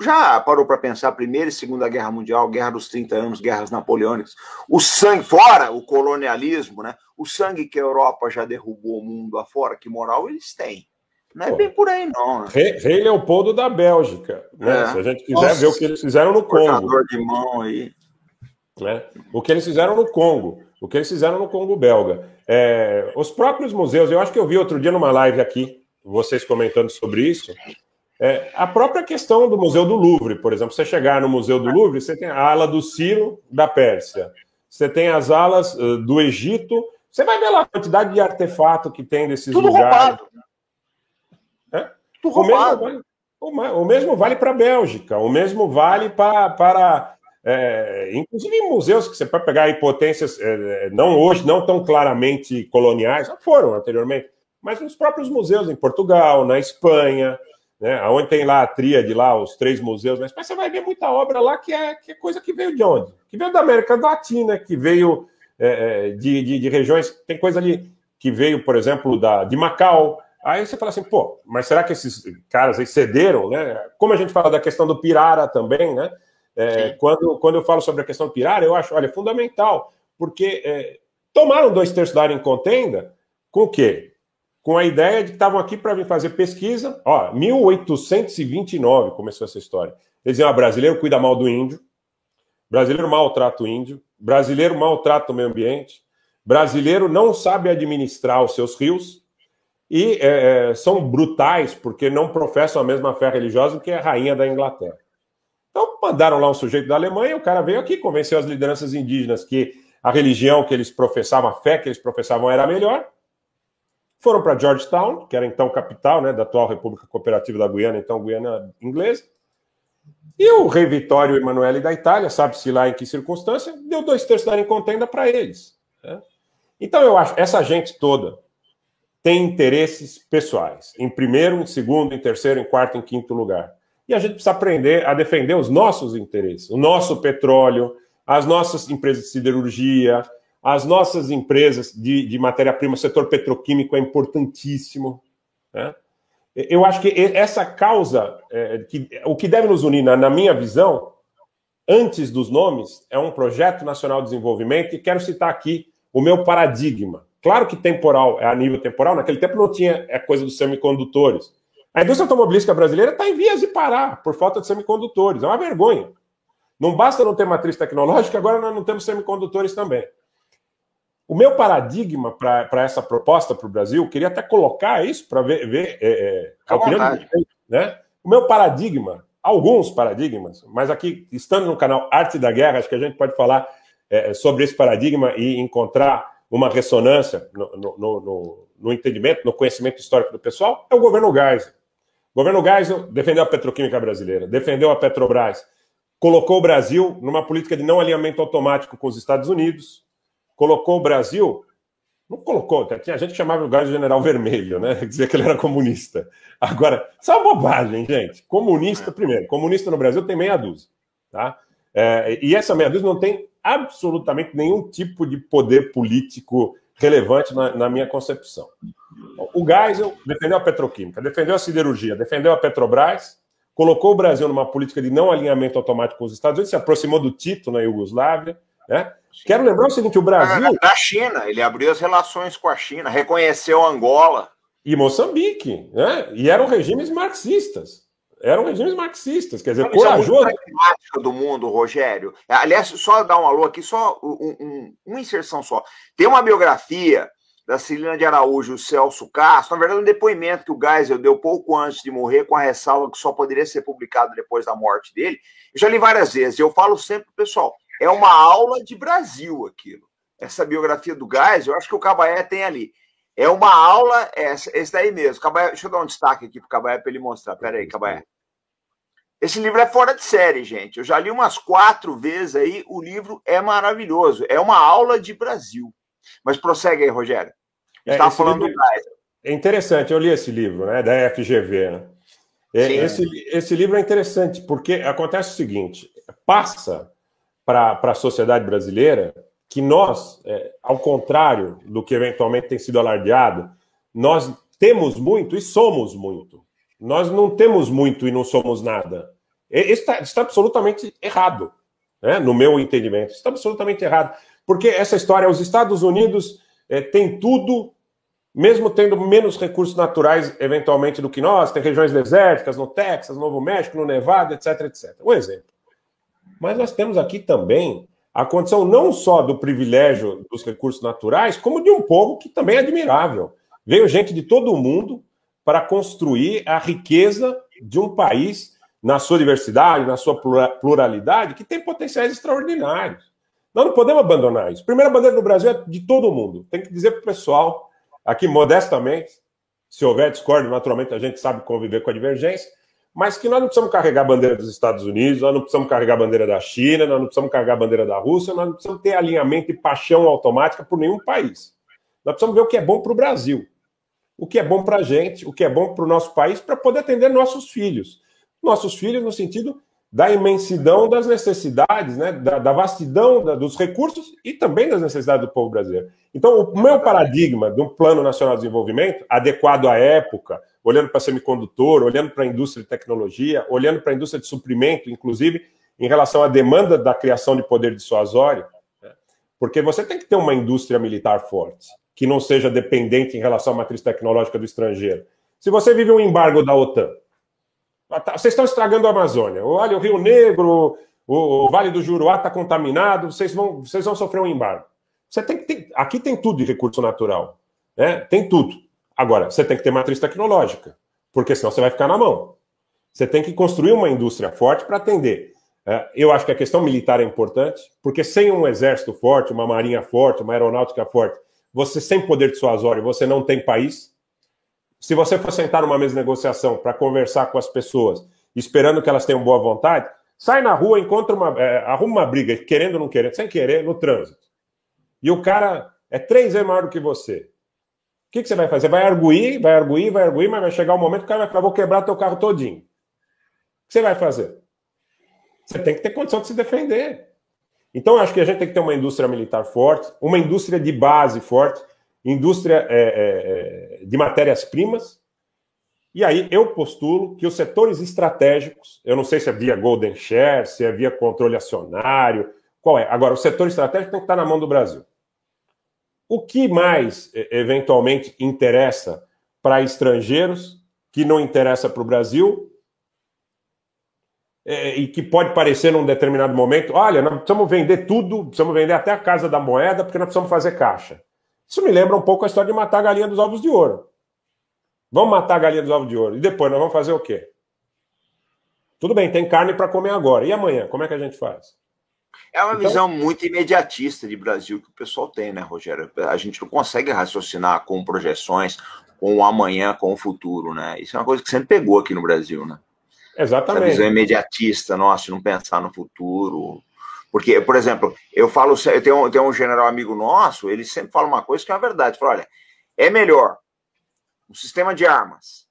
já parou para pensar a Primeira e Segunda Guerra Mundial, Guerra dos 30 Anos, Guerras Napoleônicas, o sangue, fora o colonialismo, né? o sangue que a Europa já derrubou o mundo afora, que moral eles têm? Não é bem por aí, não. Né? Rei, Rei, Leopoldo da Bélgica. Né? É. Se a gente quiser Nossa, ver o que eles fizeram no Congo. de mão aí. Né? O que eles fizeram no Congo. O que eles fizeram no Congo belga. É, os próprios museus, eu acho que eu vi outro dia numa live aqui, vocês comentando sobre isso. É, a própria questão do Museu do Louvre, por exemplo, você chegar no Museu do Louvre, você tem a ala do Ciro da Pérsia, você tem as alas uh, do Egito, você vai ver lá a quantidade de artefato que tem desses Tudo lugares. Roubado roubado. O mesmo, vale, o, o mesmo vale para a Bélgica, o mesmo vale pra, para. É, inclusive em museus que você pode pegar aí potências, é, é, não hoje, não tão claramente coloniais, já foram anteriormente, mas nos próprios museus em Portugal, na Espanha, né, onde tem lá a tríade, lá, os três museus, mas você vai ver muita obra lá que é, que é coisa que veio de onde? Que veio da América Latina, que veio é, é de, de, de, regiões, tem coisa ali que veio, por exemplo, da, de Macau, Aí você fala assim, pô, mas será que esses caras aí cederam, né? Como a gente fala da questão do Pirara também, né? É, quando, quando eu falo sobre a questão do Pirara, eu acho, olha, é fundamental, porque é, tomaram dois terços da área em contenda com o quê? Com a ideia de que estavam aqui para vir fazer pesquisa. Ó, 1829 começou essa história. Eles diziam, ah, brasileiro cuida mal do índio, brasileiro maltrata o índio, brasileiro maltrata o meio ambiente, brasileiro não sabe administrar os seus rios, e é, é, são brutais porque não professam a mesma fé religiosa que a rainha da Inglaterra. Então mandaram lá um sujeito da Alemanha, o cara veio aqui, convenceu as lideranças indígenas que a religião que eles professavam, a fé que eles professavam era a melhor. Foram para Georgetown, que era então capital né, da atual República Cooperativa da Guiana, então Guiana inglesa. E o rei Vitório Emanuele da Itália, sabe-se lá em que circunstância, deu dois terços da contenda para eles. Né? Então eu acho, essa gente toda, tem interesses pessoais, em primeiro, em segundo, em terceiro, em quarto, em quinto lugar. E a gente precisa aprender a defender os nossos interesses, o nosso petróleo, as nossas empresas de siderurgia, as nossas empresas de, de matéria-prima, o setor petroquímico é importantíssimo. Né? Eu acho que essa causa, é, que, o que deve nos unir, na, na minha visão, antes dos nomes, é um projeto nacional de desenvolvimento, e quero citar aqui o meu paradigma Claro que temporal, é a nível temporal, naquele tempo não tinha é coisa dos semicondutores. A indústria automobilística brasileira está em vias de parar por falta de semicondutores. É uma vergonha. Não basta não ter matriz tecnológica, agora nós não temos semicondutores também. O meu paradigma para essa proposta para o Brasil, queria até colocar isso para ver, ver é, é, a opinião né? O meu paradigma, alguns paradigmas, mas aqui, estando no canal Arte da Guerra, acho que a gente pode falar é, sobre esse paradigma e encontrar uma ressonância no, no, no, no, entendimento, no conhecimento histórico do pessoal, é o governo Geisel. O governo Geisel defendeu a petroquímica brasileira, defendeu a Petrobras, colocou o Brasil numa política de não alinhamento automático com os Estados Unidos, colocou o Brasil. Não colocou, a gente chamava o Geisel de general vermelho, né? Dizia que ele era comunista. Agora, isso é uma bobagem, gente. Comunista, é. primeiro. Comunista no Brasil tem meia dúzia, tá? É, e essa meia dúzia não tem absolutamente nenhum tipo de poder político relevante na, na minha concepção. O Geisel defendeu a petroquímica, defendeu a siderurgia, defendeu a Petrobras, colocou o Brasil numa política de não alinhamento automático com os Estados Unidos, se aproximou do Tito na Iugoslávia. Né? Quero lembrar o seguinte: o Brasil. Da China, ele abriu as relações com a China, reconheceu Angola. E Moçambique, né? e eram regimes marxistas eram regimes marxistas, quer dizer, Mas é corajoso. É do mundo, Rogério. Aliás, só dar um alô aqui, só um, um, uma inserção só. Tem uma biografia da Celina de Araújo e o Celso Castro, na verdade, um depoimento que o Geisel deu pouco antes de morrer, com a ressalva que só poderia ser publicado depois da morte dele. Eu já li várias vezes, eu falo sempre, pessoal, é uma aula de Brasil aquilo. Essa biografia do Geisel, eu acho que o Cabaé tem ali. É uma aula, é, essa esse daí mesmo. Cabaé, deixa eu dar um destaque aqui para o Cabaé para ele mostrar. Pera aí, Cabaé. Esse livro é fora de série, gente. Eu já li umas quatro vezes aí. O livro é maravilhoso. É uma aula de Brasil. Mas prossegue aí, Rogério. Estava é, falando livro... do Geisel. É interessante. Eu li esse livro, né? Da FGV, né? É, Sim. Esse, esse livro é interessante porque acontece o seguinte: passa para a sociedade brasileira que nós, é, ao contrário do que eventualmente tem sido alardeado, nós temos muito e somos muito. Nós não temos muito e não somos nada. Isso está, está absolutamente errado, né? no meu entendimento. Isso está absolutamente errado. Porque essa história, os Estados Unidos é, têm tudo, mesmo tendo menos recursos naturais, eventualmente, do que nós, tem regiões desérticas no Texas, Novo México, no Nevada, etc, etc. Um exemplo. Mas nós temos aqui também a condição não só do privilégio dos recursos naturais, como de um povo que também é admirável. Veio gente de todo o mundo para construir a riqueza de um país na sua diversidade, na sua pluralidade, que tem potenciais extraordinários. Nós não podemos abandonar isso. primeira bandeira do Brasil é de todo mundo. Tem que dizer para o pessoal, aqui modestamente, se houver discórdia, naturalmente a gente sabe conviver com a divergência, mas que nós não precisamos carregar a bandeira dos Estados Unidos, nós não precisamos carregar a bandeira da China, nós não precisamos carregar a bandeira da Rússia, nós não precisamos ter alinhamento e paixão automática por nenhum país. Nós precisamos ver o que é bom para o Brasil, o que é bom para a gente, o que é bom para o nosso país, para poder atender nossos filhos nossos filhos no sentido da imensidão das necessidades, né, da, da vastidão da, dos recursos e também das necessidades do povo brasileiro. Então, o meu paradigma de um plano nacional de desenvolvimento, adequado à época, olhando para semicondutor, olhando para a indústria de tecnologia, olhando para a indústria de suprimento, inclusive, em relação à demanda da criação de poder dissuasório, né, porque você tem que ter uma indústria militar forte, que não seja dependente em relação à matriz tecnológica do estrangeiro. Se você vive um embargo da OTAN, ah, tá. Vocês estão estragando a Amazônia. Olha, o Rio Negro, o, Vale do Juruá está contaminado, vocês vão, vocês vão sofrer um embargo. Você tem que ter, aqui tem tudo de recurso natural, né? Tem tudo. Agora, você tem que ter matriz tecnológica, porque senão você vai ficar na mão. Você tem que construir uma indústria forte para atender. É, eu acho que a questão militar é importante, porque sem um exército forte, uma marinha forte, uma aeronáutica forte, você sem poder dissuasório, você não tem país. Se você for sentar numa mesa de negociação para conversar com as pessoas, esperando que elas tenham boa vontade, sai na rua, encontra uma, é, arruma uma briga, querendo ou não querendo, sem querer, no trânsito. E o cara é três vezes maior do que você. O que, que você vai fazer? Vai arguir, vai arguir, vai arguir, mas vai chegar um momento que o cara vai falar, vou quebrar teu carro todinho. O que você vai fazer? Você tem que ter condição de se defender. Então, eu acho que a gente tem que ter uma indústria militar forte, uma indústria de base forte, indústria é, é, é, de matérias-primas. E aí eu postulo que os setores estratégicos, eu não sei se é via Golden Share, se é via controle acionário, qual é. Agora, o setor estratégico tem que estar na mão do Brasil. O que mais eventualmente interessa para estrangeiros que não interessa para o Brasil é, e que pode parecer num determinado momento, olha, nós precisamos vender tudo, precisamos vender até a casa da moeda, porque nós precisamos fazer caixa. Isso me lembra um pouco a história de matar a galinha dos ovos de ouro. Vamos matar a galinha dos ovos de ouro. E depois nós vamos fazer o quê? Tudo bem, tem carne para comer agora. E amanhã? Como é que a gente faz? É uma então... visão muito imediatista de Brasil que o pessoal tem, né, Rogério? A gente não consegue raciocinar com projeções, com o amanhã, com o futuro, né? Isso é uma coisa que sempre pegou aqui no Brasil, né? Exatamente. Essa visão imediatista, nossa, não pensar no futuro, porque, por exemplo, eu falo, eu tenho, eu tenho um general amigo nosso, ele sempre fala uma coisa que é uma verdade. Fala, olha, é melhor um sistema de armas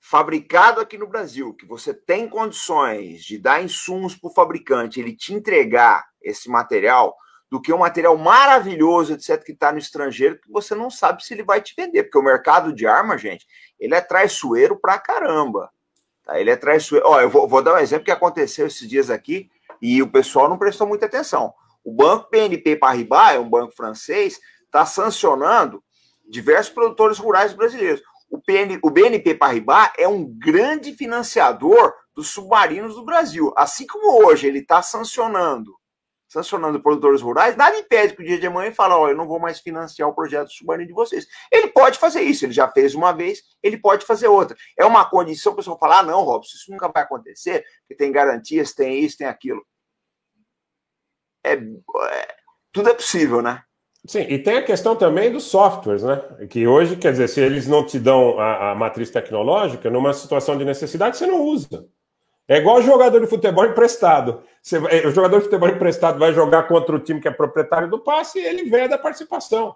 fabricado aqui no Brasil, que você tem condições de dar insumos para o fabricante, ele te entregar esse material, do que um material maravilhoso, etc., que está no estrangeiro, que você não sabe se ele vai te vender, porque o mercado de arma, gente, ele é traiçoeiro pra caramba. Tá? Ele é traiçoeiro. Ó, eu vou, vou dar um exemplo que aconteceu esses dias aqui. E o pessoal não prestou muita atenção. O banco BNP Paribas, é um banco francês, está sancionando diversos produtores rurais brasileiros. O, PN, o BNP Paribas é um grande financiador dos submarinos do Brasil. Assim como hoje ele está sancionando sancionando produtores rurais, nada impede que o dia de amanhã ele fale, ó, eu não vou mais financiar o projeto submarino de vocês. Ele pode fazer isso, ele já fez uma vez, ele pode fazer outra. É uma condição para o pessoal falar, ah, não, Robson, isso nunca vai acontecer, porque tem garantias, tem isso, tem aquilo é, é, tudo é possível, né? Sim, e tem a questão também dos softwares, né? Que hoje, quer dizer, se eles não te dão a, a matriz tecnológica, numa situação de necessidade, você não usa. É igual jogador de futebol emprestado. Você, o jogador de futebol emprestado vai jogar contra o time que é proprietário do passe e ele vê da participação.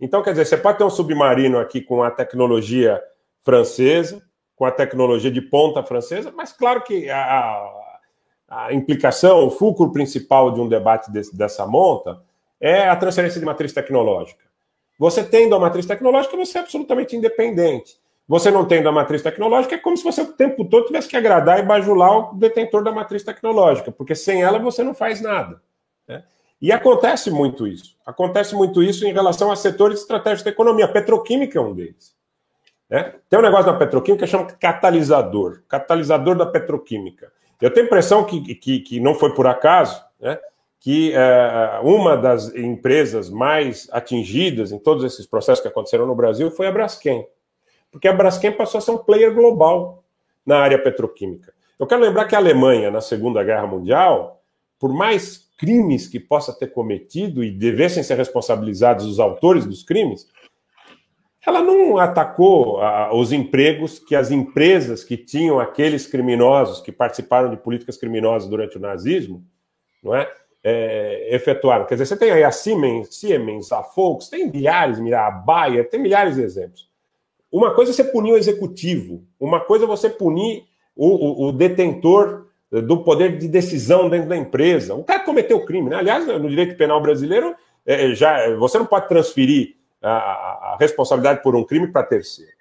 Então, quer dizer, você pode ter um submarino aqui com a tecnologia francesa, com a tecnologia de ponta francesa, mas claro que a a implicação, o fulcro principal de um debate desse, dessa monta é a transferência de matriz tecnológica. Você tendo a matriz tecnológica, você é absolutamente independente. Você não tendo a matriz tecnológica, é como se você o tempo todo tivesse que agradar e bajular o detentor da matriz tecnológica, porque sem ela você não faz nada. Né? E acontece muito isso. Acontece muito isso em relação a setores estratégicos da economia. A petroquímica é um deles. Né? Tem um negócio na petroquímica que chama catalisador catalisador da petroquímica. Eu tenho a impressão que, que, que não foi por acaso, né? que uh, uma das empresas mais atingidas em todos esses processos que aconteceram no Brasil foi a Braskem, porque a Braskem passou a ser um player global na área petroquímica. Eu quero lembrar que a Alemanha, na Segunda Guerra Mundial, por mais crimes que possa ter cometido e devessem ser responsabilizados os autores dos crimes, ela não atacou a, os empregos que as empresas que tinham aqueles criminosos que participaram de políticas criminosas durante o nazismo, não é? é efetuaram. Quer dizer, você tem aí a Siemens, Siemens, a Volks, tem milhares, a Bayer, tem milhares de exemplos. Uma coisa é você punir o executivo, uma coisa é você punir o, o, o detentor do poder de decisão dentro da empresa. O cara cometeu crime, né? Aliás, no direito penal brasileiro, é, já você não pode transferir a, a responsabilidade por um crime para terceiro.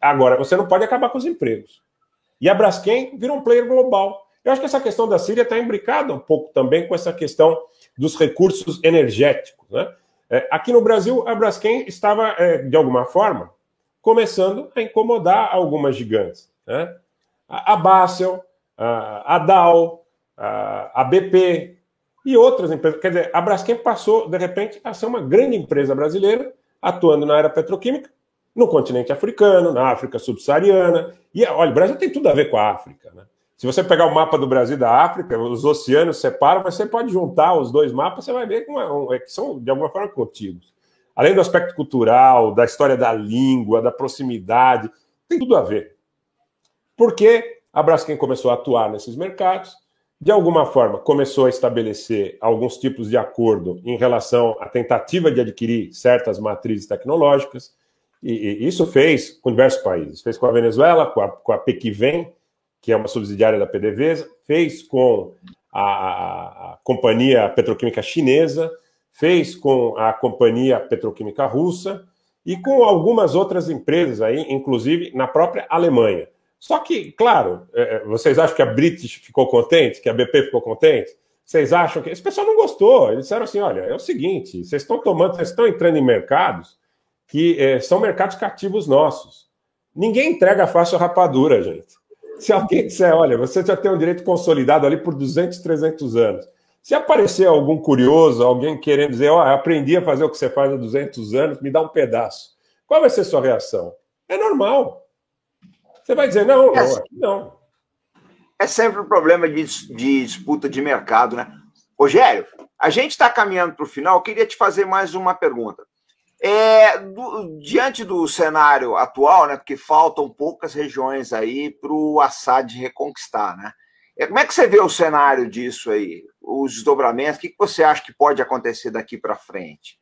Agora, você não pode acabar com os empregos. E a Braskem vira um player global. Eu acho que essa questão da Síria está imbricada um pouco também com essa questão dos recursos energéticos. Né? É, aqui no Brasil, a Braskem estava, é, de alguma forma, começando a incomodar algumas gigantes. Né? A, a Basel, a, a Dow, a, a BP e outras empresas. Quer dizer, a Braskem passou, de repente, a ser uma grande empresa brasileira atuando na área petroquímica, no continente africano, na África subsaariana. E olha, o Brasil tem tudo a ver com a África. Né? Se você pegar o mapa do Brasil e da África, os oceanos separam, mas você pode juntar os dois mapas, você vai ver que, é, que são, de alguma forma, contíguos. Além do aspecto cultural, da história da língua, da proximidade, tem tudo a ver. Porque a Braskem começou a atuar nesses mercados, de alguma forma, começou a estabelecer alguns tipos de acordo em relação à tentativa de adquirir certas matrizes tecnológicas, e, e isso fez com diversos países. Fez com a Venezuela, com a, com a que é uma subsidiária da PDVSA, fez com a, a, a companhia petroquímica chinesa, fez com a companhia petroquímica russa e com algumas outras empresas aí, inclusive na própria Alemanha. Só que, claro, é, é, vocês acham que a British ficou contente, que a BP ficou contente? Vocês acham que. Esse pessoal não gostou. Eles disseram assim: olha, é o seguinte, vocês estão tomando, vocês estão entrando em mercados que é, são mercados cativos nossos. Ninguém entrega fácil a rapadura, gente. Se alguém disser, olha, você já tem um direito consolidado ali por 200, 300 anos. Se aparecer algum curioso, alguém querendo dizer, ó, oh, aprendi a fazer o que você faz há 200 anos, me dá um pedaço. Qual vai ser a sua reação? É normal. Você vai dizer, não, não, é não. É sempre um problema de, de, disputa de mercado, né? Rogério, a gente está caminhando para o final, eu queria te fazer mais uma pergunta. É, do, diante do cenário atual, né, porque faltam poucas regiões aí para o Assad reconquistar, né? É, como é que você vê o cenário disso aí? Os desdobramentos, o que, que você acha que pode acontecer daqui para frente?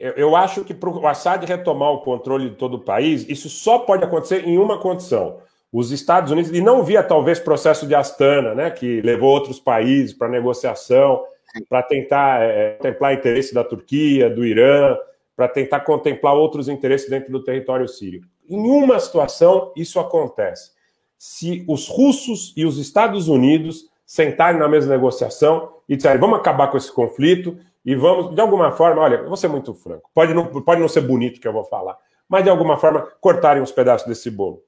Eu, eu acho que para o Assad retomar o controle de todo o país, isso só pode acontecer em uma condição. Os Estados Unidos, e não via talvez processo de Astana, né, que levou outros países para negociação, para tentar é, contemplar interesse da Turquia, do Irã, para tentar contemplar outros interesses dentro do território sírio. Em uma situação, isso acontece. Se os russos e os Estados Unidos sentarem na mesma negociação e disserem vamos acabar com esse conflito, e vamos, de alguma forma, olha, eu vou ser muito franco, pode não, pode não ser bonito que eu vou falar, mas de alguma forma cortarem os pedaços desse bolo,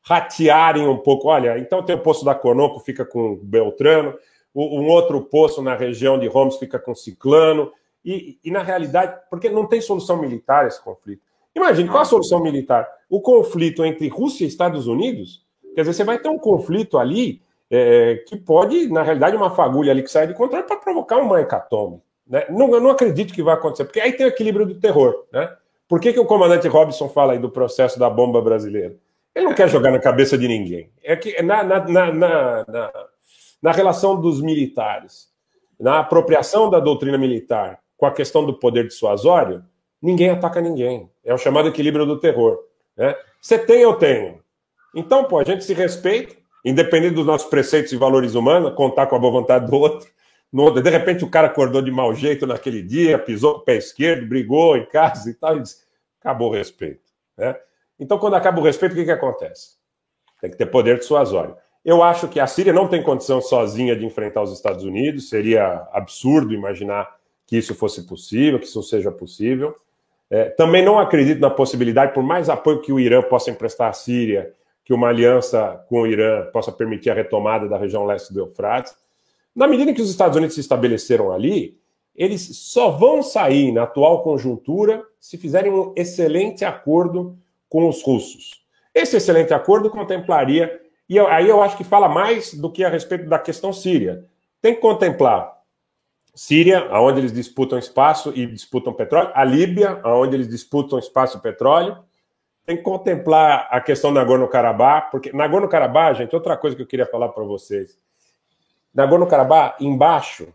ratearem um pouco. Olha, então tem o poço da Conoco, fica com Beltrano, um outro poço na região de Homs fica com Ciclano, e, e na realidade, porque não tem solução militar esse conflito. Imagine, qual a solução militar? O conflito entre Rússia e Estados Unidos? Quer dizer, você vai ter um conflito ali é, que pode, na realidade, uma fagulha ali que sai de controle para provocar uma hecatombe. Né? Não, eu não acredito que vai acontecer, porque aí tem o equilíbrio do terror. Né? Por que, que o comandante Robson fala aí do processo da bomba brasileira? Ele não quer jogar na cabeça de ninguém. É que na, na, na, na, na relação dos militares, na apropriação da doutrina militar com a questão do poder dissuasório, ninguém ataca ninguém. É o chamado equilíbrio do terror. Né? Você tem, eu tenho. Então, pô, a gente se respeita, independente dos nossos preceitos e valores humanos, contar com a boa vontade do outro, de repente o cara acordou de mau jeito naquele dia, pisou com o pé esquerdo, brigou em casa e tal, e disse, acabou o respeito. Né? Então, quando acaba o respeito, o que, que acontece? Tem que ter poder de suasório. Eu acho que a Síria não tem condição sozinha de enfrentar os Estados Unidos, seria absurdo imaginar que isso fosse possível, que isso seja possível. É, também não acredito na possibilidade, por mais apoio que o Irã possa emprestar à Síria, que uma aliança com o Irã possa permitir a retomada da região leste do Eufrates. Na medida que os Estados Unidos se estabeleceram ali, eles só vão sair na atual conjuntura se fizerem um excelente acordo com os russos. Esse excelente acordo contemplaria, e aí eu acho que fala mais do que a respeito da questão síria. Tem que contemplar Síria, aonde eles disputam espaço e disputam petróleo, a Líbia, aonde eles disputam espaço e petróleo. Tem que contemplar a questão do Nagorno-Karabakh, porque Nagorno-Karabakh, gente, outra coisa que eu queria falar para vocês Nagorno-Karabakh, embaixo,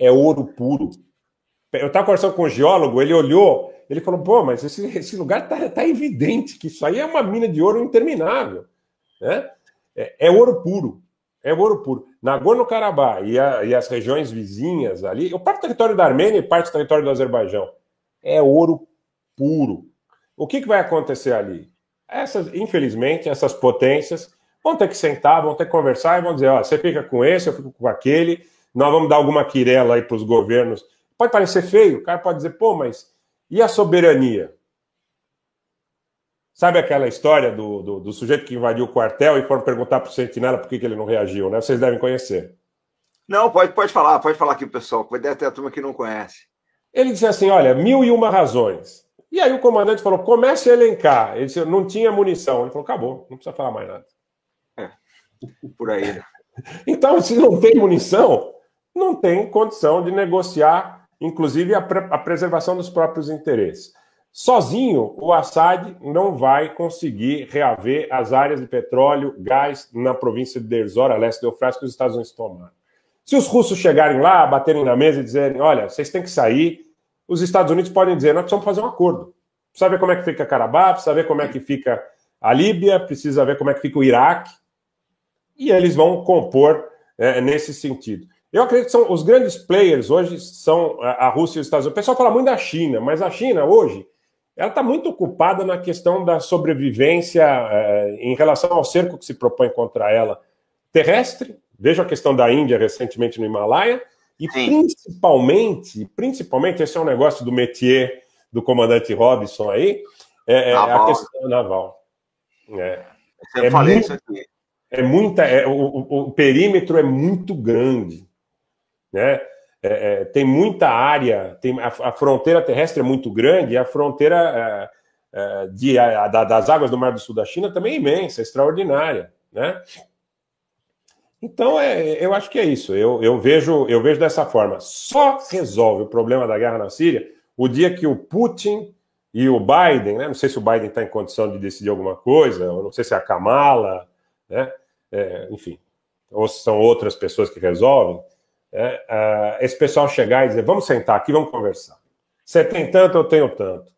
é ouro puro. Eu estava conversando com um geólogo, ele olhou, ele falou: pô, mas esse, esse lugar está tá evidente que isso aí é uma mina de ouro interminável. Né? É, é ouro puro. É ouro puro. Nagorno-Karabakh e, e as regiões vizinhas ali, o parte do território da Armênia e parte do território do Azerbaijão, é ouro puro. O que, que vai acontecer ali? Essas, infelizmente, essas potências Vão ter que sentar, vão ter que conversar e vão dizer: ó, você fica com esse, eu fico com aquele, nós vamos dar alguma quirela aí para os governos. Pode parecer feio, o cara pode dizer: pô, mas e a soberania? Sabe aquela história do, do, do sujeito que invadiu o quartel e foram perguntar para o sentinela por que, que ele não reagiu, né? Vocês devem conhecer. Não, pode, pode falar, pode falar aqui, pessoal, pode até a turma que não conhece. Ele disse assim: olha, mil e uma razões. E aí o comandante falou: comece a elencar. Ele disse: não tinha munição. Ele falou: acabou, não precisa falar mais nada por aí. Né? Então, se não tem munição, não tem condição de negociar, inclusive, a, a preservação dos próprios interesses. Sozinho, o Assad não vai conseguir reaver as áreas de petróleo, gás na província de Derzora, a leste do Eufrates, que os Estados Unidos tomaram. Se os russos chegarem lá, baterem na mesa e dizerem: olha, vocês têm que sair, os Estados Unidos podem dizer: nós precisamos fazer um acordo. Precisa ver como é que fica Karabakh, precisa ver como é que fica a Líbia, precisa ver como é que fica o Iraque e eles vão compor é, nesse sentido. Eu acredito que são, os grandes players hoje são é, a Rússia e os Estados Unidos. O pessoal fala muito da China, mas a China hoje ela está muito ocupada na questão da sobrevivência é, em relação ao cerco que se propõe contra ela terrestre. Veja a questão da Índia recentemente no Himalaia e Sim. principalmente, principalmente esse é um negócio do métier do comandante Robson aí, é, é a questão naval. É, eu é falei muito... isso aqui é muita, é, o, o, o, perímetro é muito grande, né? É, é, tem muita área, tem a, a, fronteira terrestre é muito grande, a fronteira é, é, de, a, das águas do Mar do Sul da China também é imensa, é extraordinária, né? Então, é, eu acho que é isso. Eu, eu, vejo, eu vejo dessa forma. Só resolve o problema da guerra na Síria o dia que o Putin e o Biden, né? não sei se o Biden está em condição de decidir alguma coisa, não sei se é a Kamala, né? É, enfim, ou são outras pessoas que resolvem. Né? Ah, esse pessoal chegar e dizer: vamos sentar aqui, vamos conversar. Você tem tanto, eu tenho tanto.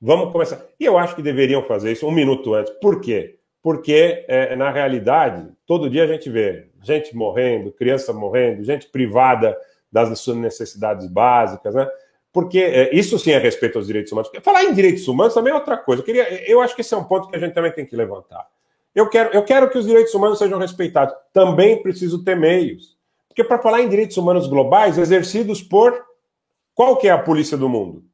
Vamos começar. E eu acho que deveriam fazer isso um minuto antes. Por quê? Porque, é, na realidade, todo dia a gente vê gente morrendo, criança morrendo, gente privada das suas necessidades básicas, né? Porque é, isso sim é respeito aos direitos humanos. falar em direitos humanos também é outra coisa. Eu, queria, eu acho que esse é um ponto que a gente também tem que levantar. Eu quero, eu quero que os direitos humanos sejam respeitados. Também preciso ter meios. Porque para falar em direitos humanos globais, exercidos por qual que é a polícia do mundo?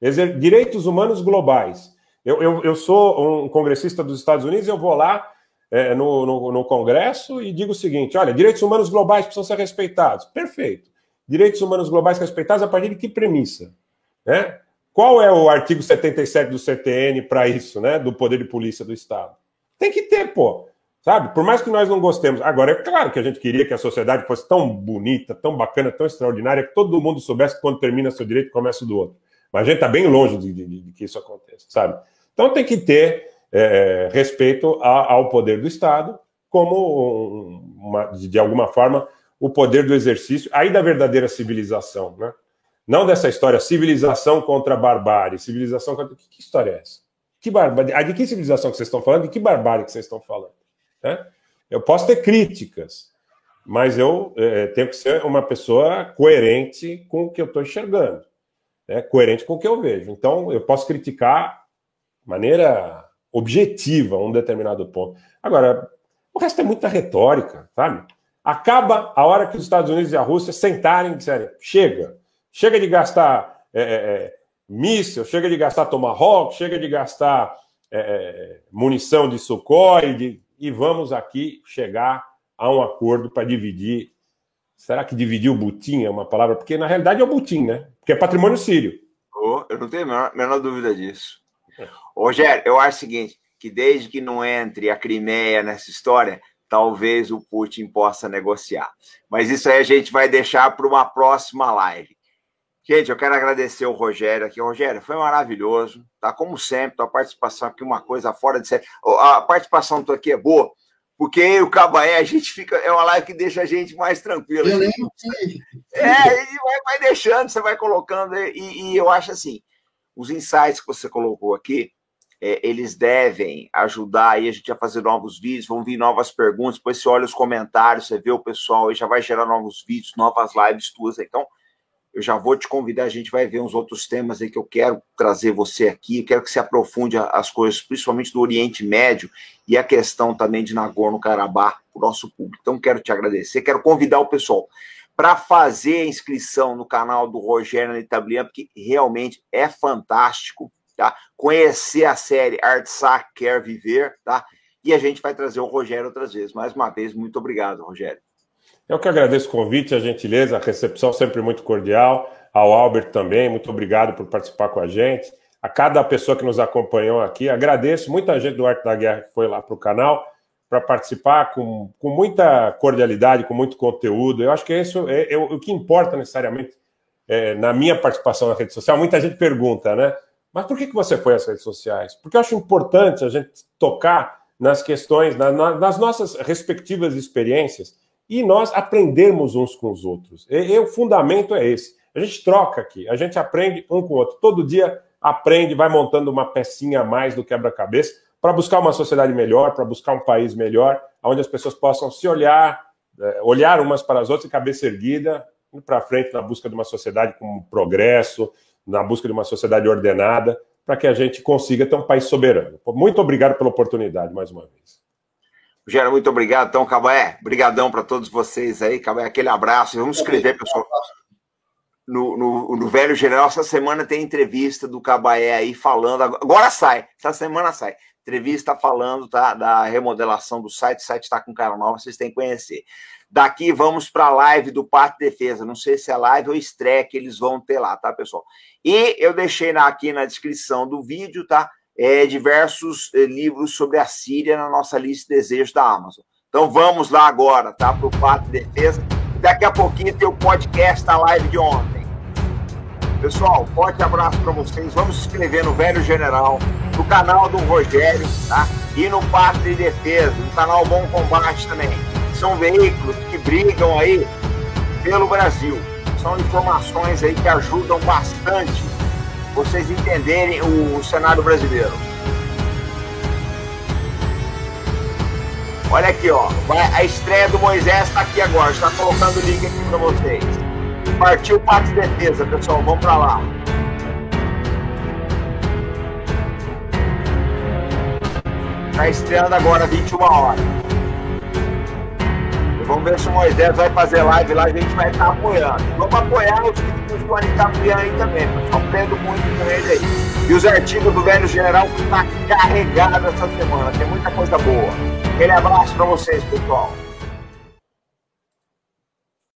Exer... Direitos humanos globais. Eu, eu, eu, sou um congressista dos Estados Unidos, eu vou lá é, no, no, no Congresso e digo o seguinte: olha, direitos humanos globais precisam ser respeitados. Perfeito. Direitos humanos globais respeitados a partir de que premissa? Né? Qual é o artigo 77 do CTN para isso, né? Do poder de polícia do Estado? Tem que ter, pô. Sabe? Por mais que nós não gostemos. Agora, é claro que a gente queria que a sociedade fosse tão bonita, tão bacana, tão extraordinária, que todo mundo soubesse quando termina seu direito começa o do outro. Mas a gente está bem longe de, de, de, que isso aconteça, sabe? Então tem que ter é, é respeito a, ao poder do Estado como, uma, de alguma forma, o poder do exercício aí da verdadeira civilização, né? Não dessa história civilização contra barbárie, civilização contra... Que história é essa? Que barbaridade. De que civilização que vocês estão falando? De que barbárie que vocês estão falando? Né? Eu posso ter críticas, mas eu é, é tenho que ser uma pessoa coerente com o que eu estou enxergando, né? coerente com o que eu vejo. Então, eu posso criticar de maneira objetiva um determinado ponto. Agora, o resto é muita retórica, sabe? Acaba a hora que os Estados Unidos e a Rússia sentarem e disserem: chega, chega de gastar é, é, é míssel, chega de gastar Tomahawk, chega de gastar é, é munição de Sukhoi, de, e vamos aqui chegar a um acordo para dividir. Será que dividir o butim é uma palavra? Porque na realidade é o butim, né? Porque é patrimônio sírio. Oh, eu não tenho a menor, menor dúvida disso. Rogério, eu acho o seguinte, que desde que não entre a Crimeia nessa história, talvez o Putin possa negociar. Mas isso aí a gente vai deixar para uma próxima live. Gente, eu quero agradecer o Rogério aqui. Rogério, foi maravilhoso, tá? Como sempre, tua participação aqui, uma coisa fora de série. A participação tua aqui é boa, porque eu e o Cabaé, a gente fica. É uma live que deixa a gente mais tranquilo. Eu lembro que. É, e vai, vai, deixando, você vai colocando. E, e, eu acho assim: os insights que você colocou aqui, é, eles devem ajudar aí a gente a fazer novos vídeos, vão vir novas perguntas, depois você olha os comentários, você vê o pessoal e já vai gerar novos vídeos, novas lives tuas. Então eu já vou te convidar, a gente vai ver uns outros temas aí que eu quero trazer você aqui. Eu quero que você aprofunde as coisas, principalmente do Oriente Médio e a questão também de Nagorno-Karabakh para o nosso público. Então, quero te agradecer, quero convidar o pessoal para fazer a inscrição no canal do Rogério Netablian, porque realmente é fantástico, tá? Conhecer a série Artsac Quer Viver, tá? E a gente vai trazer o Rogério outras vezes. Mais uma vez, muito obrigado, Rogério. Eu que agradeço o convite, a gentileza, a recepção sempre muito cordial. Ao Albert também, muito obrigado por participar com a gente. A cada pessoa que nos acompanhou aqui, agradeço. Muita gente do Arte da Guerra que foi lá para o canal para participar com, com muita cordialidade, com muito conteúdo. Eu acho que isso é, é o que importa necessariamente é, na minha participação na rede social. Muita gente pergunta, né? Mas por que, que você foi às redes sociais? Porque eu acho importante a gente tocar nas questões, na, na, nas nossas respectivas experiências e nós aprendermos uns com os outros. E, e o fundamento é esse. A gente troca aqui, a gente aprende um com o outro. Todo dia aprende, vai montando uma pecinha a mais do quebra-cabeça para buscar uma sociedade melhor, para buscar um país melhor, onde as pessoas possam se olhar, é, olhar umas para as outras, e cabeça erguida, ir para frente na busca de uma sociedade com progresso, na busca de uma sociedade ordenada, para que a gente consiga ter um país soberano. Muito obrigado pela oportunidade mais uma vez. Gera, muito obrigado. Então, Caboé, brigadão para todos vocês aí. Caboé, aquele abraço. Vamos escrever, pessoal. No, no, no, Velho General, essa semana tem entrevista do Cabaé aí falando. Agora sai, essa semana sai. Entrevista falando tá, da remodelação do site. O site está com cara nova, vocês têm que conhecer. Daqui vamos para a live do Pato Defesa. Não sei se é live ou estreia que eles vão ter lá, tá, pessoal? E eu deixei na, aqui na descrição do vídeo, tá? é, diversos é, livros sobre a Síria na nossa lista de desejos da Amazon. Então vamos lá agora, tá? Para o Pato Defesa. Daqui a pouquinho tem o podcast da live de ontem. Pessoal, forte abraço para vocês. Vamos se inscrever no Velho General, no canal do Rogério, tá? E no Pato de Defesa, no canal Bom Combate também. São veículos que brigam aí pelo Brasil. São informações aí que ajudam bastante vocês entenderem o cenário brasileiro. Olha aqui, ó. a estreia do Moisés está aqui agora. Está colocando o link aqui para vocês. Partiu parte de defesa, pessoal. Vamos para lá. Está estreando agora, 21 horas. Vamos ver se o Moisés vai fazer live lá, a gente vai estar apoiando. Vamos apoiar os que estão podem apoiando aí também, pessoal. pedindo muito com ele aí. E os artigos do velho general que tá carregado essa semana. Tem muita coisa boa. Aquele abraço para vocês, pessoal.